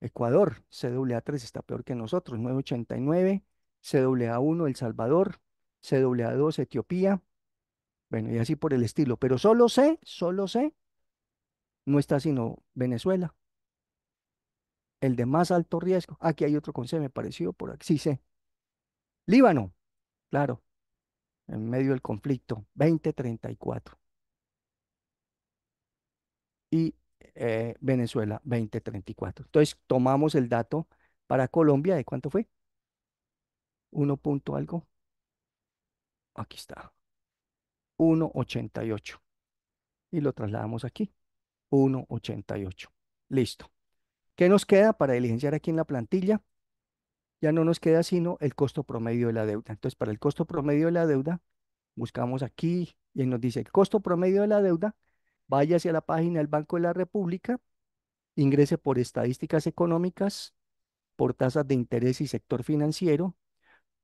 Ecuador, CWA3 está peor que nosotros, 989. CWA1 El Salvador, CWA2 Etiopía. Bueno, y así por el estilo. Pero solo C, solo C, no está sino Venezuela. El de más alto riesgo. Aquí hay otro con C me pareció por aquí. Sí C, Líbano, claro, en medio del conflicto, 2034 y eh, Venezuela 2034. Entonces tomamos el dato para Colombia de cuánto fue. Uno punto algo. Aquí está. 1.88. Y lo trasladamos aquí. 1.88. Listo. ¿Qué nos queda para diligenciar aquí en la plantilla? Ya no nos queda sino el costo promedio de la deuda. Entonces, para el costo promedio de la deuda, buscamos aquí y nos dice el costo promedio de la deuda vaya hacia la página del Banco de la República, ingrese por estadísticas económicas, por tasas de interés y sector financiero,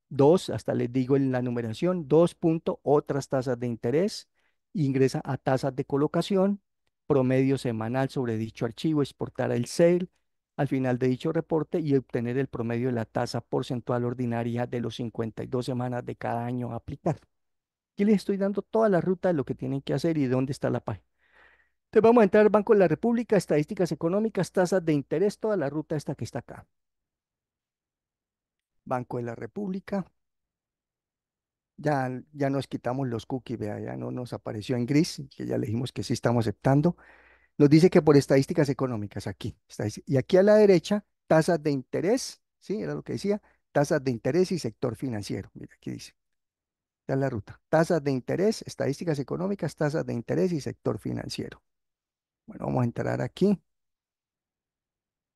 dos, hasta les digo en la numeración, dos puntos, otras tasas de interés, ingresa a tasas de colocación, promedio semanal sobre dicho archivo, exportar el sale al final de dicho reporte y obtener el promedio de la tasa porcentual ordinaria de los 52 semanas de cada año aplicado. aplicar. Aquí les estoy dando toda la ruta de lo que tienen que hacer y dónde está la página. Entonces vamos a entrar Banco de la República, estadísticas económicas, tasas de interés, toda la ruta esta que está acá. Banco de la República. Ya, ya nos quitamos los cookies, vea, ya no nos apareció en gris, que ya le dijimos que sí estamos aceptando. Nos dice que por estadísticas económicas, aquí. Y aquí a la derecha, tasas de interés, ¿sí? Era lo que decía, tasas de interés y sector financiero. Mira, aquí dice. Ya la ruta. Tasas de interés, estadísticas económicas, tasas de interés y sector financiero. Bueno, vamos a entrar aquí.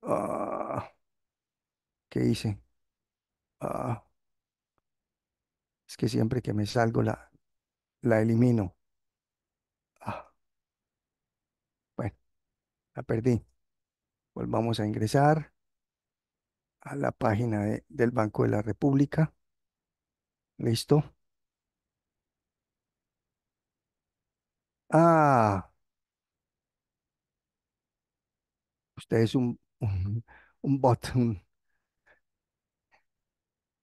Ah, ¿Qué hice? Ah, es que siempre que me salgo la, la elimino. Ah, bueno, la perdí. Volvamos a ingresar a la página del Banco de la República. Listo. Ah, Usted es un, (laughs) un, bot.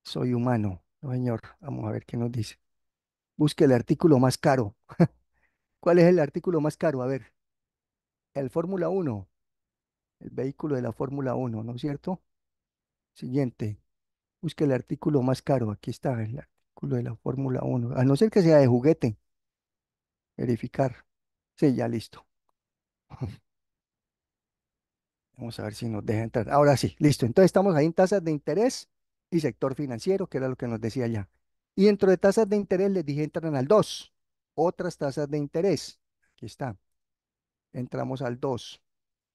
Soy humano. No, señor. Vamos a ver qué nos dice. Busque el artículo más caro. (laughs) ¿Cuál es el artículo más caro? A ver. El Fórmula 1. El vehículo de la Fórmula 1, ¿no es cierto? Siguiente. Busque el artículo más caro. Aquí está el artículo de la Fórmula 1. A no ser que sea de juguete. Verificar. Sí, ya listo. (laughs) Vamos a ver si nos deja entrar. Ahora sí, listo. Entonces estamos ahí en tasas de interés y sector financiero, que era lo que nos decía ya. Y dentro de tasas de interés les dije entran al 2. Otras tasas de interés. Aquí está. Entramos al 2.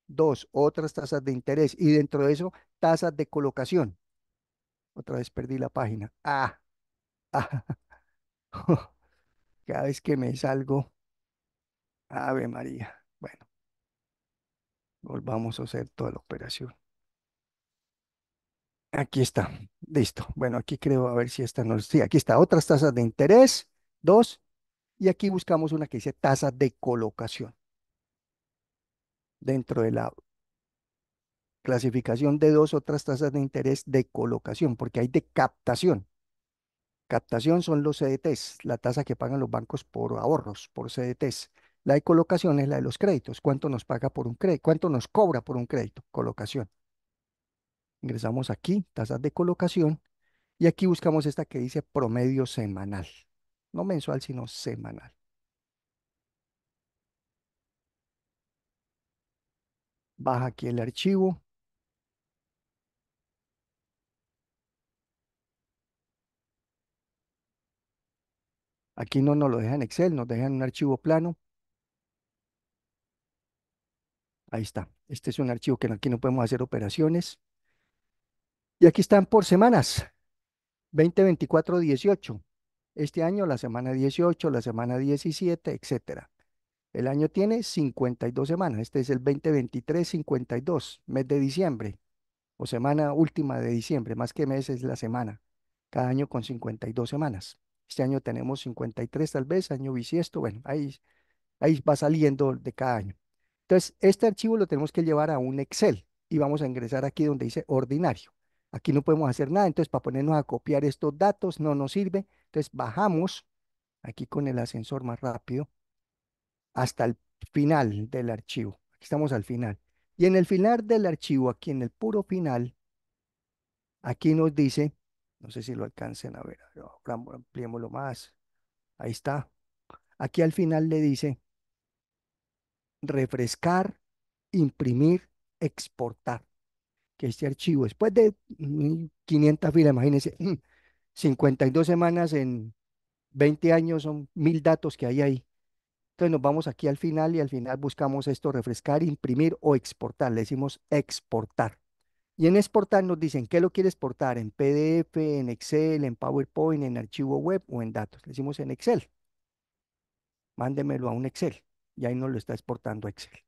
2. Otras tasas de interés. Y dentro de eso, tasas de colocación. Otra vez perdí la página. Ah. ah (laughs) cada vez que me salgo. Ave María. Volvamos a hacer toda la operación. Aquí está, listo. Bueno, aquí creo, a ver si esta no... Sí, aquí está, otras tasas de interés, dos. Y aquí buscamos una que dice tasa de colocación. Dentro de la clasificación de dos otras tasas de interés de colocación, porque hay de captación. Captación son los CDTs, la tasa que pagan los bancos por ahorros, por CDTs. La de colocación es la de los créditos. ¿Cuánto nos paga por un crédito? ¿Cuánto nos cobra por un crédito? Colocación. Ingresamos aquí, tasas de colocación. Y aquí buscamos esta que dice promedio semanal. No mensual, sino semanal. Baja aquí el archivo. Aquí no nos lo dejan Excel, nos dejan un archivo plano. Ahí está. Este es un archivo que aquí no podemos hacer operaciones. Y aquí están por semanas. 20, 24, 18. Este año la semana 18, la semana 17, etc. El año tiene 52 semanas. Este es el 2023, 52, mes de diciembre o semana última de diciembre. Más que mes es la semana. Cada año con 52 semanas. Este año tenemos 53 tal vez, año bisiesto. Bueno, ahí, ahí va saliendo de cada año. Entonces, este archivo lo tenemos que llevar a un Excel y vamos a ingresar aquí donde dice ordinario. Aquí no podemos hacer nada, entonces para ponernos a copiar estos datos no nos sirve. Entonces bajamos aquí con el ascensor más rápido hasta el final del archivo. Aquí estamos al final. Y en el final del archivo, aquí en el puro final, aquí nos dice, no sé si lo alcancen a ver, ampliémoslo más. Ahí está. Aquí al final le dice refrescar, imprimir, exportar. Que este archivo, después de 500 filas, imagínense, 52 (clears throat) semanas en 20 años son mil datos que hay ahí. Entonces nos vamos aquí al final y al final buscamos esto, refrescar, imprimir o exportar. Le decimos exportar. Y en exportar nos dicen, ¿qué lo quiere exportar? ¿En PDF, en Excel, en PowerPoint, en archivo web o en datos? Le decimos en Excel. Mándemelo a un Excel y ahí nos lo está exportando Excel.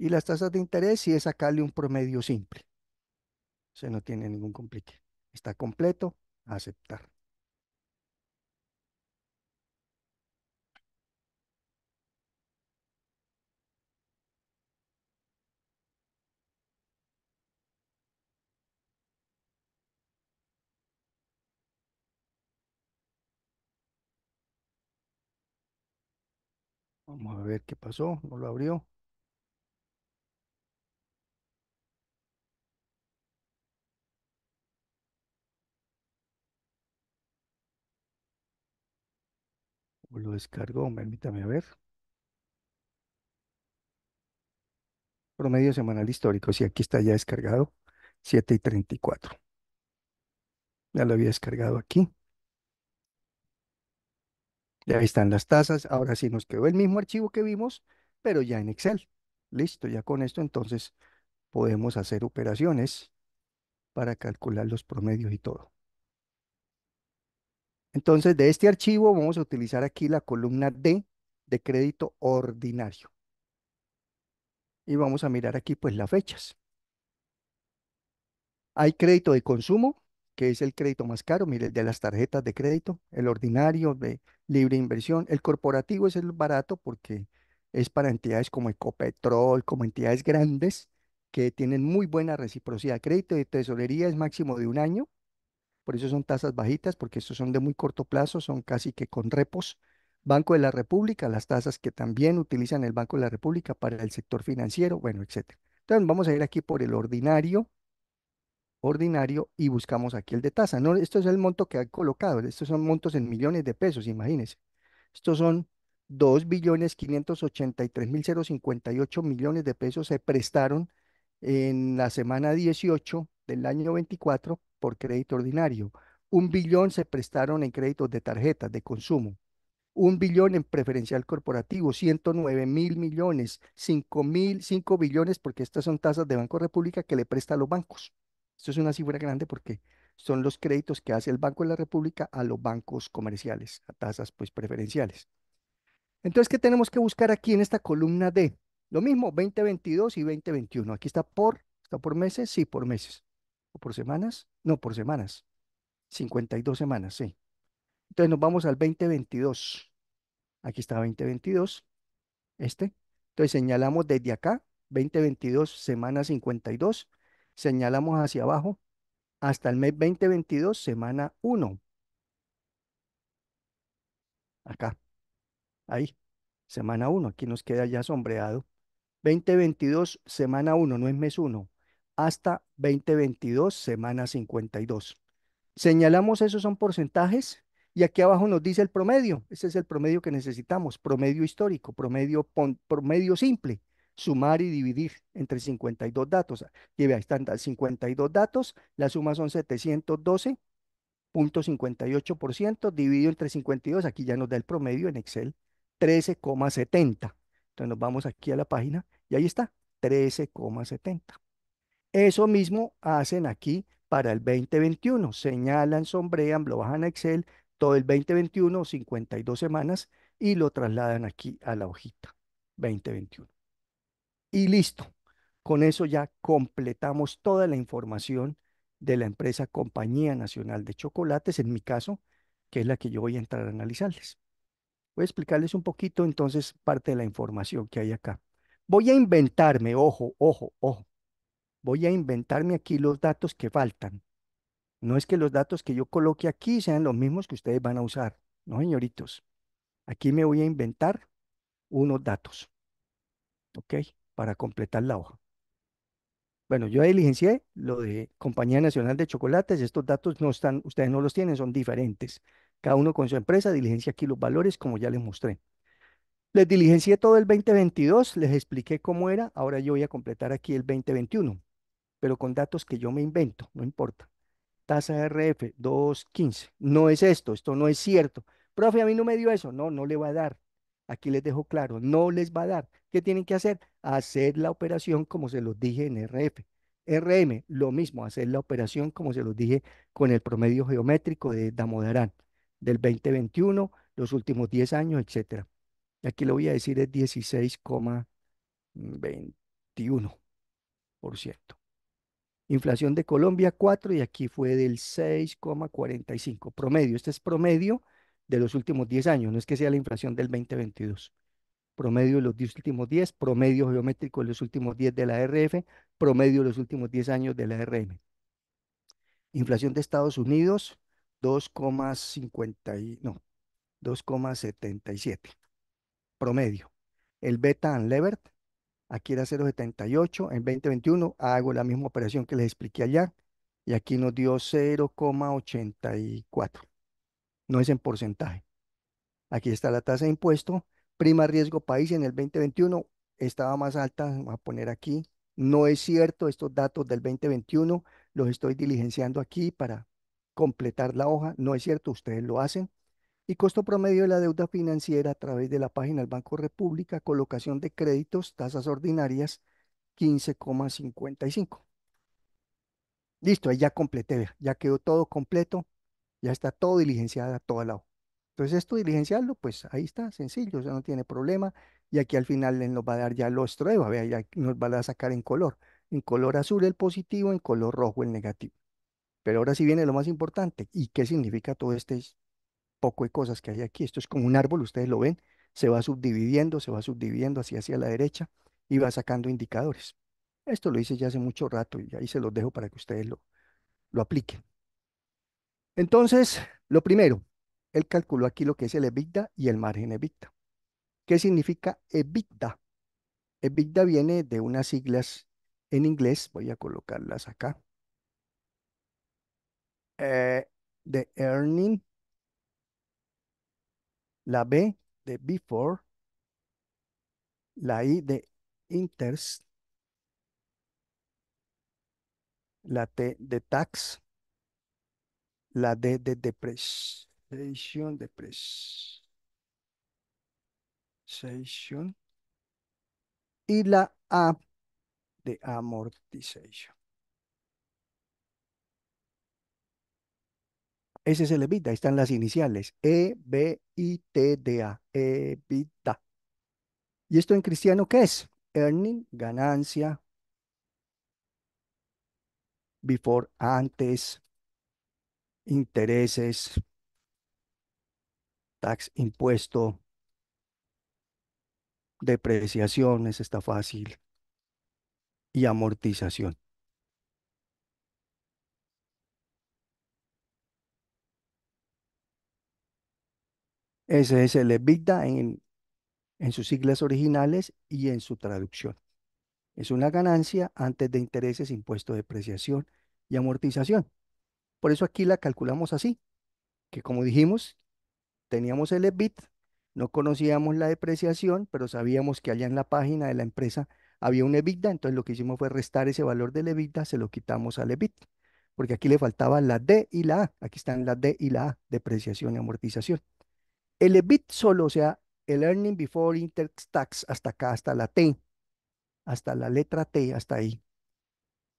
Y las tasas de interés si es sacarle un promedio simple. O Se no tiene ningún complique. Está completo, aceptar. Vamos a ver qué pasó. No lo abrió. O lo descargó. Permítame ver. Promedio semanal histórico. Si sí, aquí está ya descargado. 7 y 34. Ya lo había descargado aquí. Ya están las tasas. Ahora sí nos quedó el mismo archivo que vimos, pero ya en Excel. Listo, ya con esto entonces podemos hacer operaciones para calcular los promedios y todo. Entonces, de este archivo vamos a utilizar aquí la columna D de crédito ordinario. Y vamos a mirar aquí pues las fechas. Hay crédito de consumo, que es el crédito más caro, mire, el de las tarjetas de crédito, el ordinario de libre inversión, el corporativo es el barato porque es para entidades como Ecopetrol, como entidades grandes que tienen muy buena reciprocidad. Crédito y tesorería es máximo de un año, por eso son tasas bajitas, porque estos son de muy corto plazo, son casi que con repos. Banco de la República, las tasas que también utilizan el Banco de la República para el sector financiero, bueno, etcétera. Entonces vamos a ir aquí por el ordinario, ordinario y buscamos aquí el de tasa. esto es el monto que han colocado, estos son montos en millones de pesos, imagínense. Estos son 2.583.058 millones de pesos se prestaron en la semana 18 del año 24 por crédito ordinario. Un billón se prestaron en créditos de tarjetas de consumo. Un billón en preferencial corporativo, 109.000 millones, 5.000 mil, 5 billones, porque estas son tasas de Banco República que le presta a los bancos. Esto es una cifra grande porque son los créditos que hace el Banco de la República a los bancos comerciales, a tasas pues preferenciales. Entonces, ¿qué tenemos que buscar aquí en esta columna D? Lo mismo, 2022 y 2021. Aquí está por, está por meses, sí, por meses. ¿O por semanas? No, por semanas. 52 semanas, sí. Entonces nos vamos al 2022. Aquí está 2022, este. Entonces señalamos desde acá, 2022, semana 52, señalamos hacia abajo, hasta el mes 2022, semana 1. Acá, ahí, semana 1, aquí nos queda ya sombreado. 2022, semana 1, no es mes 1, hasta 2022, semana 52. Señalamos esos son porcentajes y aquí abajo nos dice el promedio. Ese es el promedio que necesitamos, promedio histórico, promedio, promedio simple sumar y dividir entre 52 datos. Lleve ahí están 52 datos, la suma son 712.58% dividido entre 52, aquí ya nos da el promedio en Excel, 13,70. Entonces nos vamos aquí a la página y ahí está, 13,70. Eso mismo hacen aquí para el 2021. Señalan, sombrean, lo bajan a Excel, todo el 2021, 52 semanas, y lo trasladan aquí a la hojita 2021 y listo. Con eso ya completamos toda la información de la empresa Compañía Nacional de Chocolates, en mi caso, que es la que yo voy a entrar a analizarles. Voy a explicarles un poquito entonces parte de la información que hay acá. Voy a inventarme, ojo, ojo, ojo. Voy a inventarme aquí los datos que faltan. No es que los datos que yo coloque aquí sean los mismos que ustedes van a usar. No, señoritos. Aquí me voy a inventar unos datos. ¿Ok? para completar la hoja. Bueno, yo diligencié lo de Compañía Nacional de Chocolates. Estos datos no están, ustedes no los tienen, son diferentes. Cada uno con su empresa diligencia aquí los valores, como ya les mostré. Les diligencié todo el 2022, les expliqué cómo era. Ahora yo voy a completar aquí el 2021, pero con datos que yo me invento, no importa. Tasa RF 215. No es esto, esto no es cierto. Profe, a mí no me dio eso. No, no le va a dar. Aquí les dejo claro, no les va a dar. ¿Qué tienen que hacer? hacer la operación como se los dije en RF. RM, lo mismo, hacer la operación como se los dije con el promedio geométrico de Damodarán, del 2021, los últimos 10 años, etc. Aquí lo voy a decir es 16,21%. Inflación de Colombia 4 y aquí fue del 6,45. Promedio, este es promedio de los últimos 10 años, no es que sea la inflación del 2022 promedio de los últimos 10, promedio geométrico de los últimos 10 de la RF, promedio de los últimos 10 años de la RM. Inflación de Estados Unidos, 2,50, no, 2,77, promedio. El beta and Levert, aquí era 0,78, en 2021 hago la misma operación que les expliqué allá, y aquí nos dio 0,84. No es en porcentaje. Aquí está la tasa de impuesto Prima riesgo país en el 2021 estaba más alta, vamos a poner aquí. No es cierto, estos datos del 2021 los estoy diligenciando aquí para completar la hoja. No es cierto, ustedes lo hacen. Y costo promedio de la deuda financiera a través de la página del Banco República, colocación de créditos, tasas ordinarias, 15,55. Listo, ahí ya completé, ya quedó todo completo, ya está todo diligenciada toda la hoja. Entonces esto diligenciarlo, pues ahí está, sencillo, ya no tiene problema. Y aquí al final nos va a dar ya los pruebas, ya nos va a sacar en color. En color azul el positivo, en color rojo el negativo. Pero ahora sí viene lo más importante. ¿Y qué significa todo este poco de cosas que hay aquí? Esto es como un árbol, ustedes lo ven, se va subdividiendo, se va subdividiendo hacia, hacia la derecha y va sacando indicadores. Esto lo hice ya hace mucho rato y ahí se los dejo para que ustedes lo, lo apliquen. Entonces, lo primero, él calculó aquí lo que es el EBITDA y el margen EBITDA. ¿Qué significa EBITDA? EBITDA viene de unas siglas en inglés, voy a colocarlas acá, the eh, de Earning, la B de Before, la I de Interest, la T de Tax, la D de Depression. Session de press. Y la A de amortización. Ese es el EBITDA, están las iniciales. E, B, I, T, D, A. EBITDA. ¿Y esto en cristiano qué es? Earning, ganancia. Before, antes. Intereses tax, impuesto, depreciaciones, está fácil, y amortización. Ese es el EBITDA en, en sus siglas originales y en su traducción. Es una ganancia antes de intereses, impuesto, depreciación y amortización. Por eso aquí la calculamos así, que como dijimos, teníamos el EBIT, no conocíamos la depreciación, pero sabíamos que allá en la página de la empresa había un EBITDA, entonces lo que hicimos fue restar ese valor del EBITDA, se lo quitamos al EBIT, porque aquí le faltaban la D y la A, aquí están la D y la A, depreciación y amortización. El EBIT solo, o sea, el Earning Before Interest Tax, hasta acá, hasta la T, hasta la letra T, hasta ahí.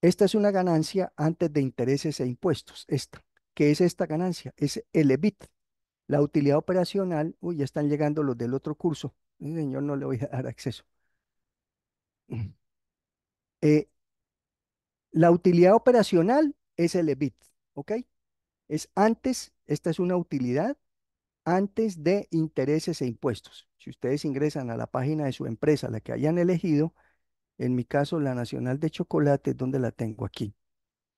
Esta es una ganancia antes de intereses e impuestos, esta. ¿Qué es esta ganancia? Es el EBIT. La utilidad operacional, uy, ya están llegando los del otro curso. señor, no le voy a dar acceso. Eh, la utilidad operacional es el EBIT, ¿ok? Es antes, esta es una utilidad antes de intereses e impuestos. Si ustedes ingresan a la página de su empresa, la que hayan elegido, en mi caso la Nacional de Chocolates, ¿dónde la tengo aquí?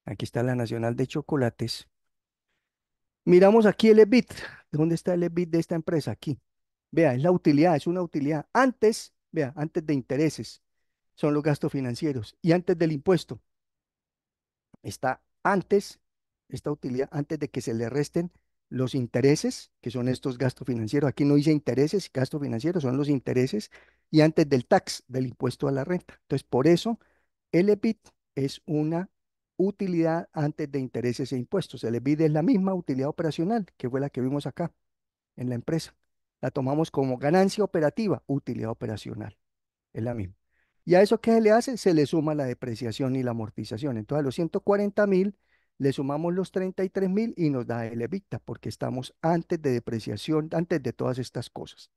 Aquí está la Nacional de Chocolates. Miramos aquí el EBIT. ¿Dónde está el EBIT de esta empresa? Aquí. Vea, es la utilidad, es una utilidad. Antes, vea, antes de intereses son los gastos financieros y antes del impuesto. Está antes, esta utilidad, antes de que se le resten los intereses, que son estos gastos financieros. Aquí no dice intereses, gastos financieros, son los intereses y antes del tax, del impuesto a la renta. Entonces, por eso el EBIT es una utilidad antes de intereses e impuestos. El EBITDA es la misma utilidad operacional, que fue la que vimos acá en la empresa. La tomamos como ganancia operativa, utilidad operacional. Es la misma. ¿Y a eso qué se le hace? Se le suma la depreciación y la amortización. Entonces a los 140 mil le sumamos los 33 mil y nos da el EBITDA, porque estamos antes de depreciación, antes de todas estas cosas.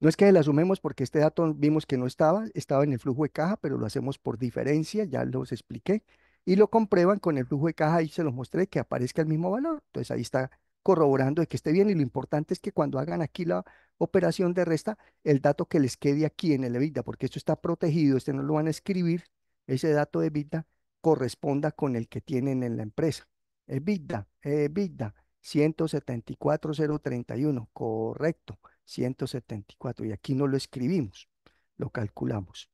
No es que la sumemos porque este dato vimos que no estaba, estaba en el flujo de caja, pero lo hacemos por diferencia, ya los expliqué y lo comprueban con el flujo de caja y se los mostré que aparezca el mismo valor. Entonces ahí está corroborando de que esté bien y lo importante es que cuando hagan aquí la operación de resta, el dato que les quede aquí en el EBITDA, porque esto está protegido, este no lo van a escribir, ese dato de EBITDA corresponda con el que tienen en la empresa. EBITDA, EBITDA, 174,031, correcto, 174, y aquí no lo escribimos, lo calculamos.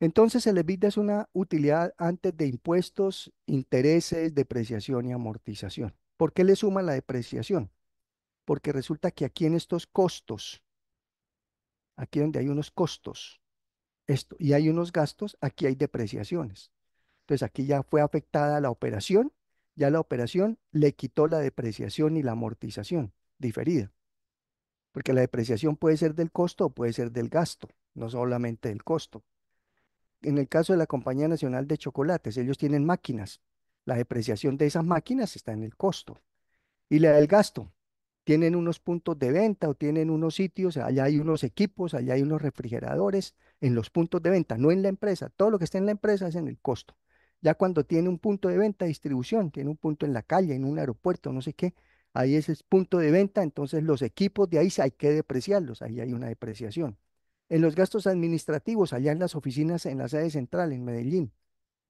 Entonces el EBITDA es una utilidad antes de impuestos, intereses, depreciación y amortización. ¿Por qué le suma la depreciación? Porque resulta que aquí en estos costos, aquí donde hay unos costos, esto, y hay unos gastos, aquí hay depreciaciones. Entonces aquí ya fue afectada la operación, ya la operación le quitó la depreciación y la amortización diferida. Porque la depreciación puede ser del costo o puede ser del gasto, no solamente del costo en el caso de la Compañía Nacional de Chocolates, ellos tienen máquinas. La depreciación de esas máquinas está en el costo. Y la del gasto, tienen unos puntos de venta o tienen unos sitios, allá hay unos equipos, allá hay unos refrigeradores en los puntos de venta, no en la empresa. Todo lo que está en la empresa es en el costo. Ya cuando tiene un punto de venta, distribución, tiene un punto en la calle, en un aeropuerto, no sé qué, ahí es el punto de venta, entonces los equipos de ahí hay que depreciarlos, ahí hay una depreciación. En los gastos administrativos, allá en las oficinas, en la sede central, en Medellín,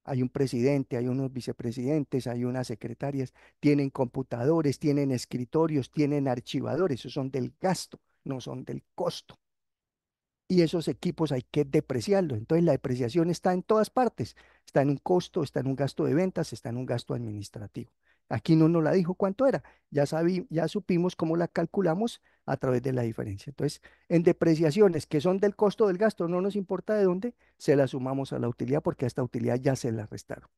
hay un presidente, hay unos vicepresidentes, hay unas secretarias, tienen computadores, tienen escritorios, tienen archivadores, esos son del gasto, no son del costo y esos equipos hay que depreciarlos. Entonces la depreciación está en todas partes, está en un costo, está en un gasto de ventas, está en un gasto administrativo. Aquí no nos la dijo cuánto era, ya, sabí, ya supimos cómo la calculamos a través de la diferencia. Entonces, en depreciaciones que son del costo del gasto, no nos importa de dónde, se la sumamos a la utilidad porque a esta utilidad ya se la restaron.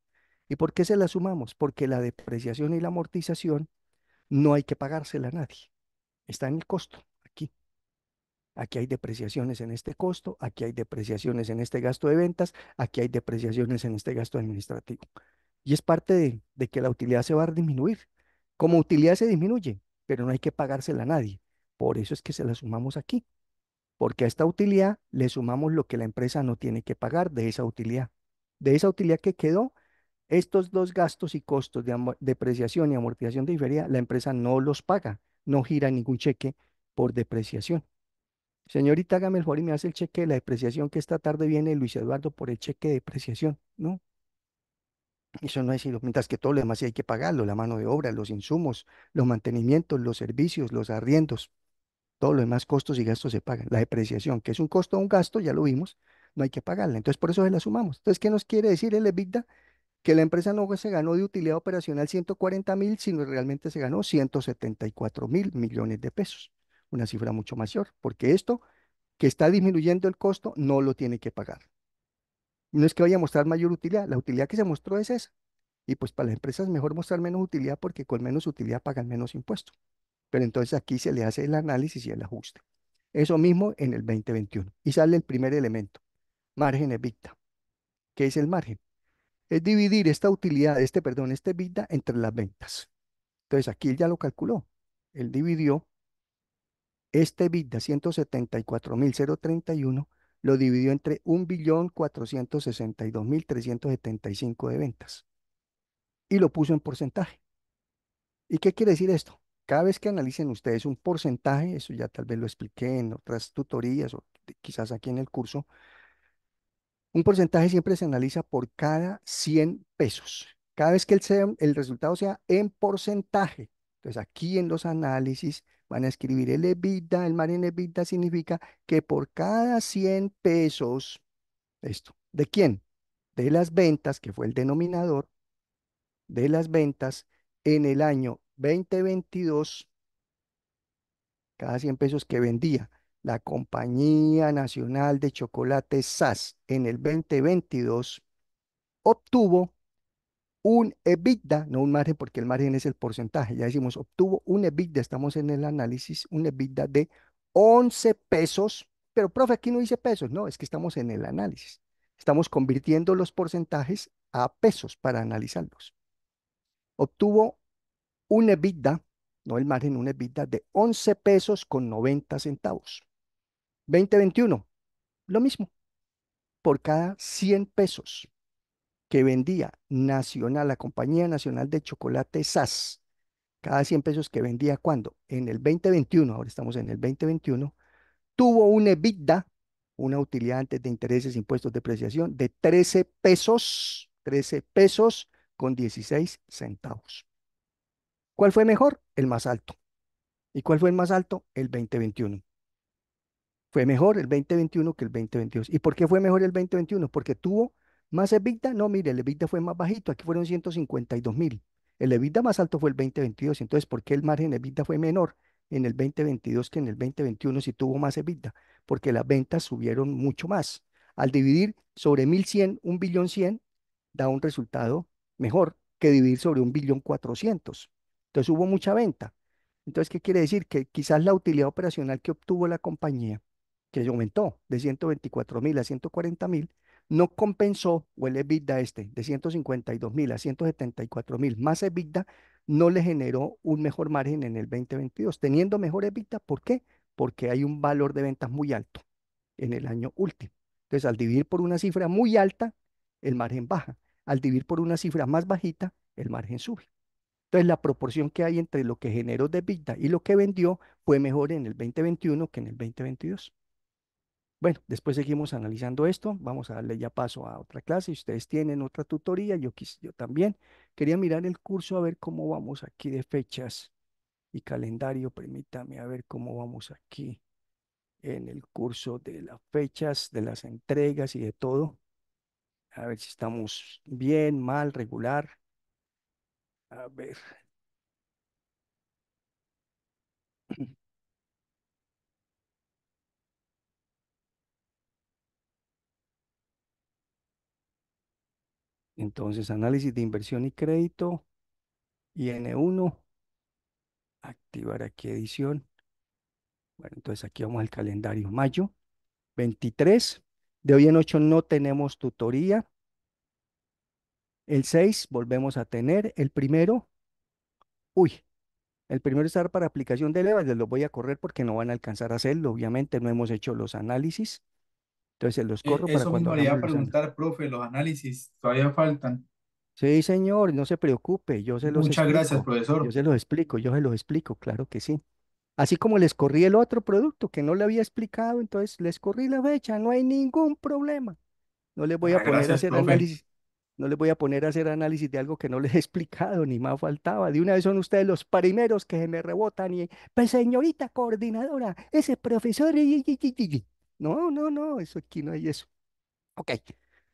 ¿Y por qué se la sumamos? Porque la depreciación y la amortización no hay que pagársela a nadie, está en el costo aquí hay depreciaciones en este costo, aquí hay depreciaciones en este gasto de ventas, aquí hay depreciaciones en este gasto administrativo. Y es parte de, que la utilidad se va a disminuir. Como utilidad se disminuye, pero no hay que pagársela a nadie. Por eso es que se la sumamos aquí, porque a esta utilidad le sumamos lo que la empresa no tiene que pagar de esa utilidad. De esa utilidad que quedó, estos dos gastos y costos de depreciación y amortización de diferida, la empresa no los paga, no gira ningún cheque por depreciación. Señorita, hágame el favor y me hace el cheque de la depreciación que esta tarde viene Luis Eduardo por el cheque de depreciación, ¿no? Eso no es sino, mientras que todo lo demás sí hay que pagarlo, la mano de obra, los insumos, los mantenimientos, los servicios, los arriendos, todos los demás costos y gastos se pagan. La depreciación, que es un costo o un gasto, ya lo vimos, no hay que pagarla. Entonces, por eso se la sumamos. Entonces, ¿qué nos quiere decir el EBITDA? Que la empresa no se ganó de utilidad operacional 140 mil, sino realmente se ganó 174 mil millones de pesos una cifra mucho mayor, porque esto que está disminuyendo el costo no lo tiene que pagar. No es que vaya a mostrar mayor utilidad, la utilidad que se mostró es esa. Y pues para las empresas es mejor mostrar menos utilidad porque con menos utilidad pagan menos impuestos. Pero entonces aquí se le hace el análisis y el ajuste. Eso mismo en el 2021. Y sale el primer elemento, margen EBITDA. ¿Qué es el margen? Es dividir esta utilidad, este, perdón, este EBITDA entre las ventas. Entonces aquí él ya lo calculó. Él dividió este de 174.031 lo dividió entre 1.462.375 de ventas y lo puso en porcentaje. ¿Y qué quiere decir esto? Cada vez que analicen ustedes un porcentaje, eso ya tal vez lo expliqué en otras tutorías o quizás aquí en el curso, un porcentaje siempre se analiza por cada 100 pesos. Cada vez que el, el resultado sea en porcentaje. Entonces aquí en los análisis Van a escribir el EBITDA. El margen EBITDA significa que por cada 100 pesos, esto, ¿de quién? De las ventas, que fue el denominador, de las ventas en el año 2022, cada 100 pesos que vendía la Compañía Nacional de Chocolate SAS en el 2022, obtuvo un EBITDA, no un margen, porque el margen es el porcentaje. Ya decimos, obtuvo un EBITDA, estamos en el análisis, un EBITDA de 11 pesos. Pero, profe, aquí no dice pesos, no, es que estamos en el análisis. Estamos convirtiendo los porcentajes a pesos para analizarlos. Obtuvo un EBITDA, no el margen, un EBITDA de 11 pesos con 90 centavos. 2021, lo mismo, por cada 100 pesos que vendía Nacional, la Compañía Nacional de Chocolate SAS, cada 100 pesos que vendía cuando, en el 2021, ahora estamos en el 2021, tuvo un EBITDA, una utilidad antes de intereses, impuestos, depreciación, de 13 pesos, 13 pesos con 16 centavos. ¿Cuál fue mejor? El más alto. ¿Y cuál fue el más alto? El 2021. Fue mejor el 2021 que el 2022. ¿Y por qué fue mejor el 2021? Porque tuvo más EBITDA, no, mire, el EBITDA fue más bajito, aquí fueron 152 mil. El EBITDA más alto fue el 2022, entonces, ¿por qué el margen EBITDA fue menor en el 2022 que en el 2021 si tuvo más EBITDA? Porque las ventas subieron mucho más. Al dividir sobre 1.100, un billón 100, da un resultado mejor que dividir sobre un billón 400. Entonces hubo mucha venta. Entonces, ¿qué quiere decir? Que quizás la utilidad operacional que obtuvo la compañía, que aumentó de 124 mil a 140,000, mil, no compensó, o el EBITDA este, de 152 mil a 174 mil más EBITDA, no le generó un mejor margen en el 2022. Teniendo mejor EBITDA, ¿por qué? Porque hay un valor de ventas muy alto en el año último. Entonces, al dividir por una cifra muy alta, el margen baja. Al dividir por una cifra más bajita, el margen sube. Entonces, la proporción que hay entre lo que generó de EBITDA y lo que vendió fue mejor en el 2021 que en el 2022. Bueno, después seguimos analizando esto. Vamos a darle ya paso a otra clase. Si ustedes tienen otra tutoría, yo, yo también quería mirar el curso a ver cómo vamos aquí de fechas y calendario. Permítame a ver cómo vamos aquí en el curso de las fechas, de las entregas y de todo. A ver si estamos bien, mal, regular. A ver. (clears throat) Entonces, análisis de inversión y crédito. in 1 Activar aquí edición. Bueno, entonces aquí vamos al calendario. Mayo 23. De hoy en 8 no tenemos tutoría. El 6 volvemos a tener. El primero. Uy, el primero está para aplicación de levas, les lo voy a correr porque no van a alcanzar a hacerlo. Obviamente no hemos hecho los análisis. Entonces los e, corro para eso cuando. Eso iba a preguntar, profe, los análisis todavía faltan. Sí, señor, no se preocupe, yo se los Muchas gracias, profesor. Yo se los explico, yo se los explico, claro que sí. Así como les corrí el otro producto que no le había explicado, entonces les corrí la fecha, no hay ningún problema. No les voy a ah, poner a hacer análisis, no les voy a poner a hacer análisis de algo que no (laughs) les he explicado, ni más faltaba. De una vez son ustedes los primeros que se me rebotan y, pues señorita coordinadora, ese profesor, no, no, no, eso aquí no hay eso. Ok,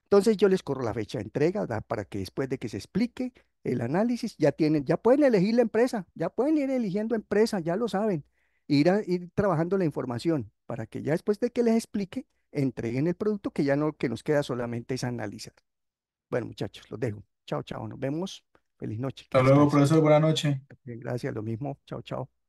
entonces yo les corro la fecha de entrega para que después de que se explique el análisis, ya tienen, ya pueden elegir la empresa, ya pueden ir eligiendo empresa, ya lo saben, ir, ir trabajando la información para que ya después de que les explique, entreguen el producto que ya no, que nos queda solamente es analizar. Bueno, muchachos, los dejo. Chao, chao, nos vemos. Feliz noche. Hasta luego, profesor. Buenas noches. Gracias, lo mismo. Chao, chao.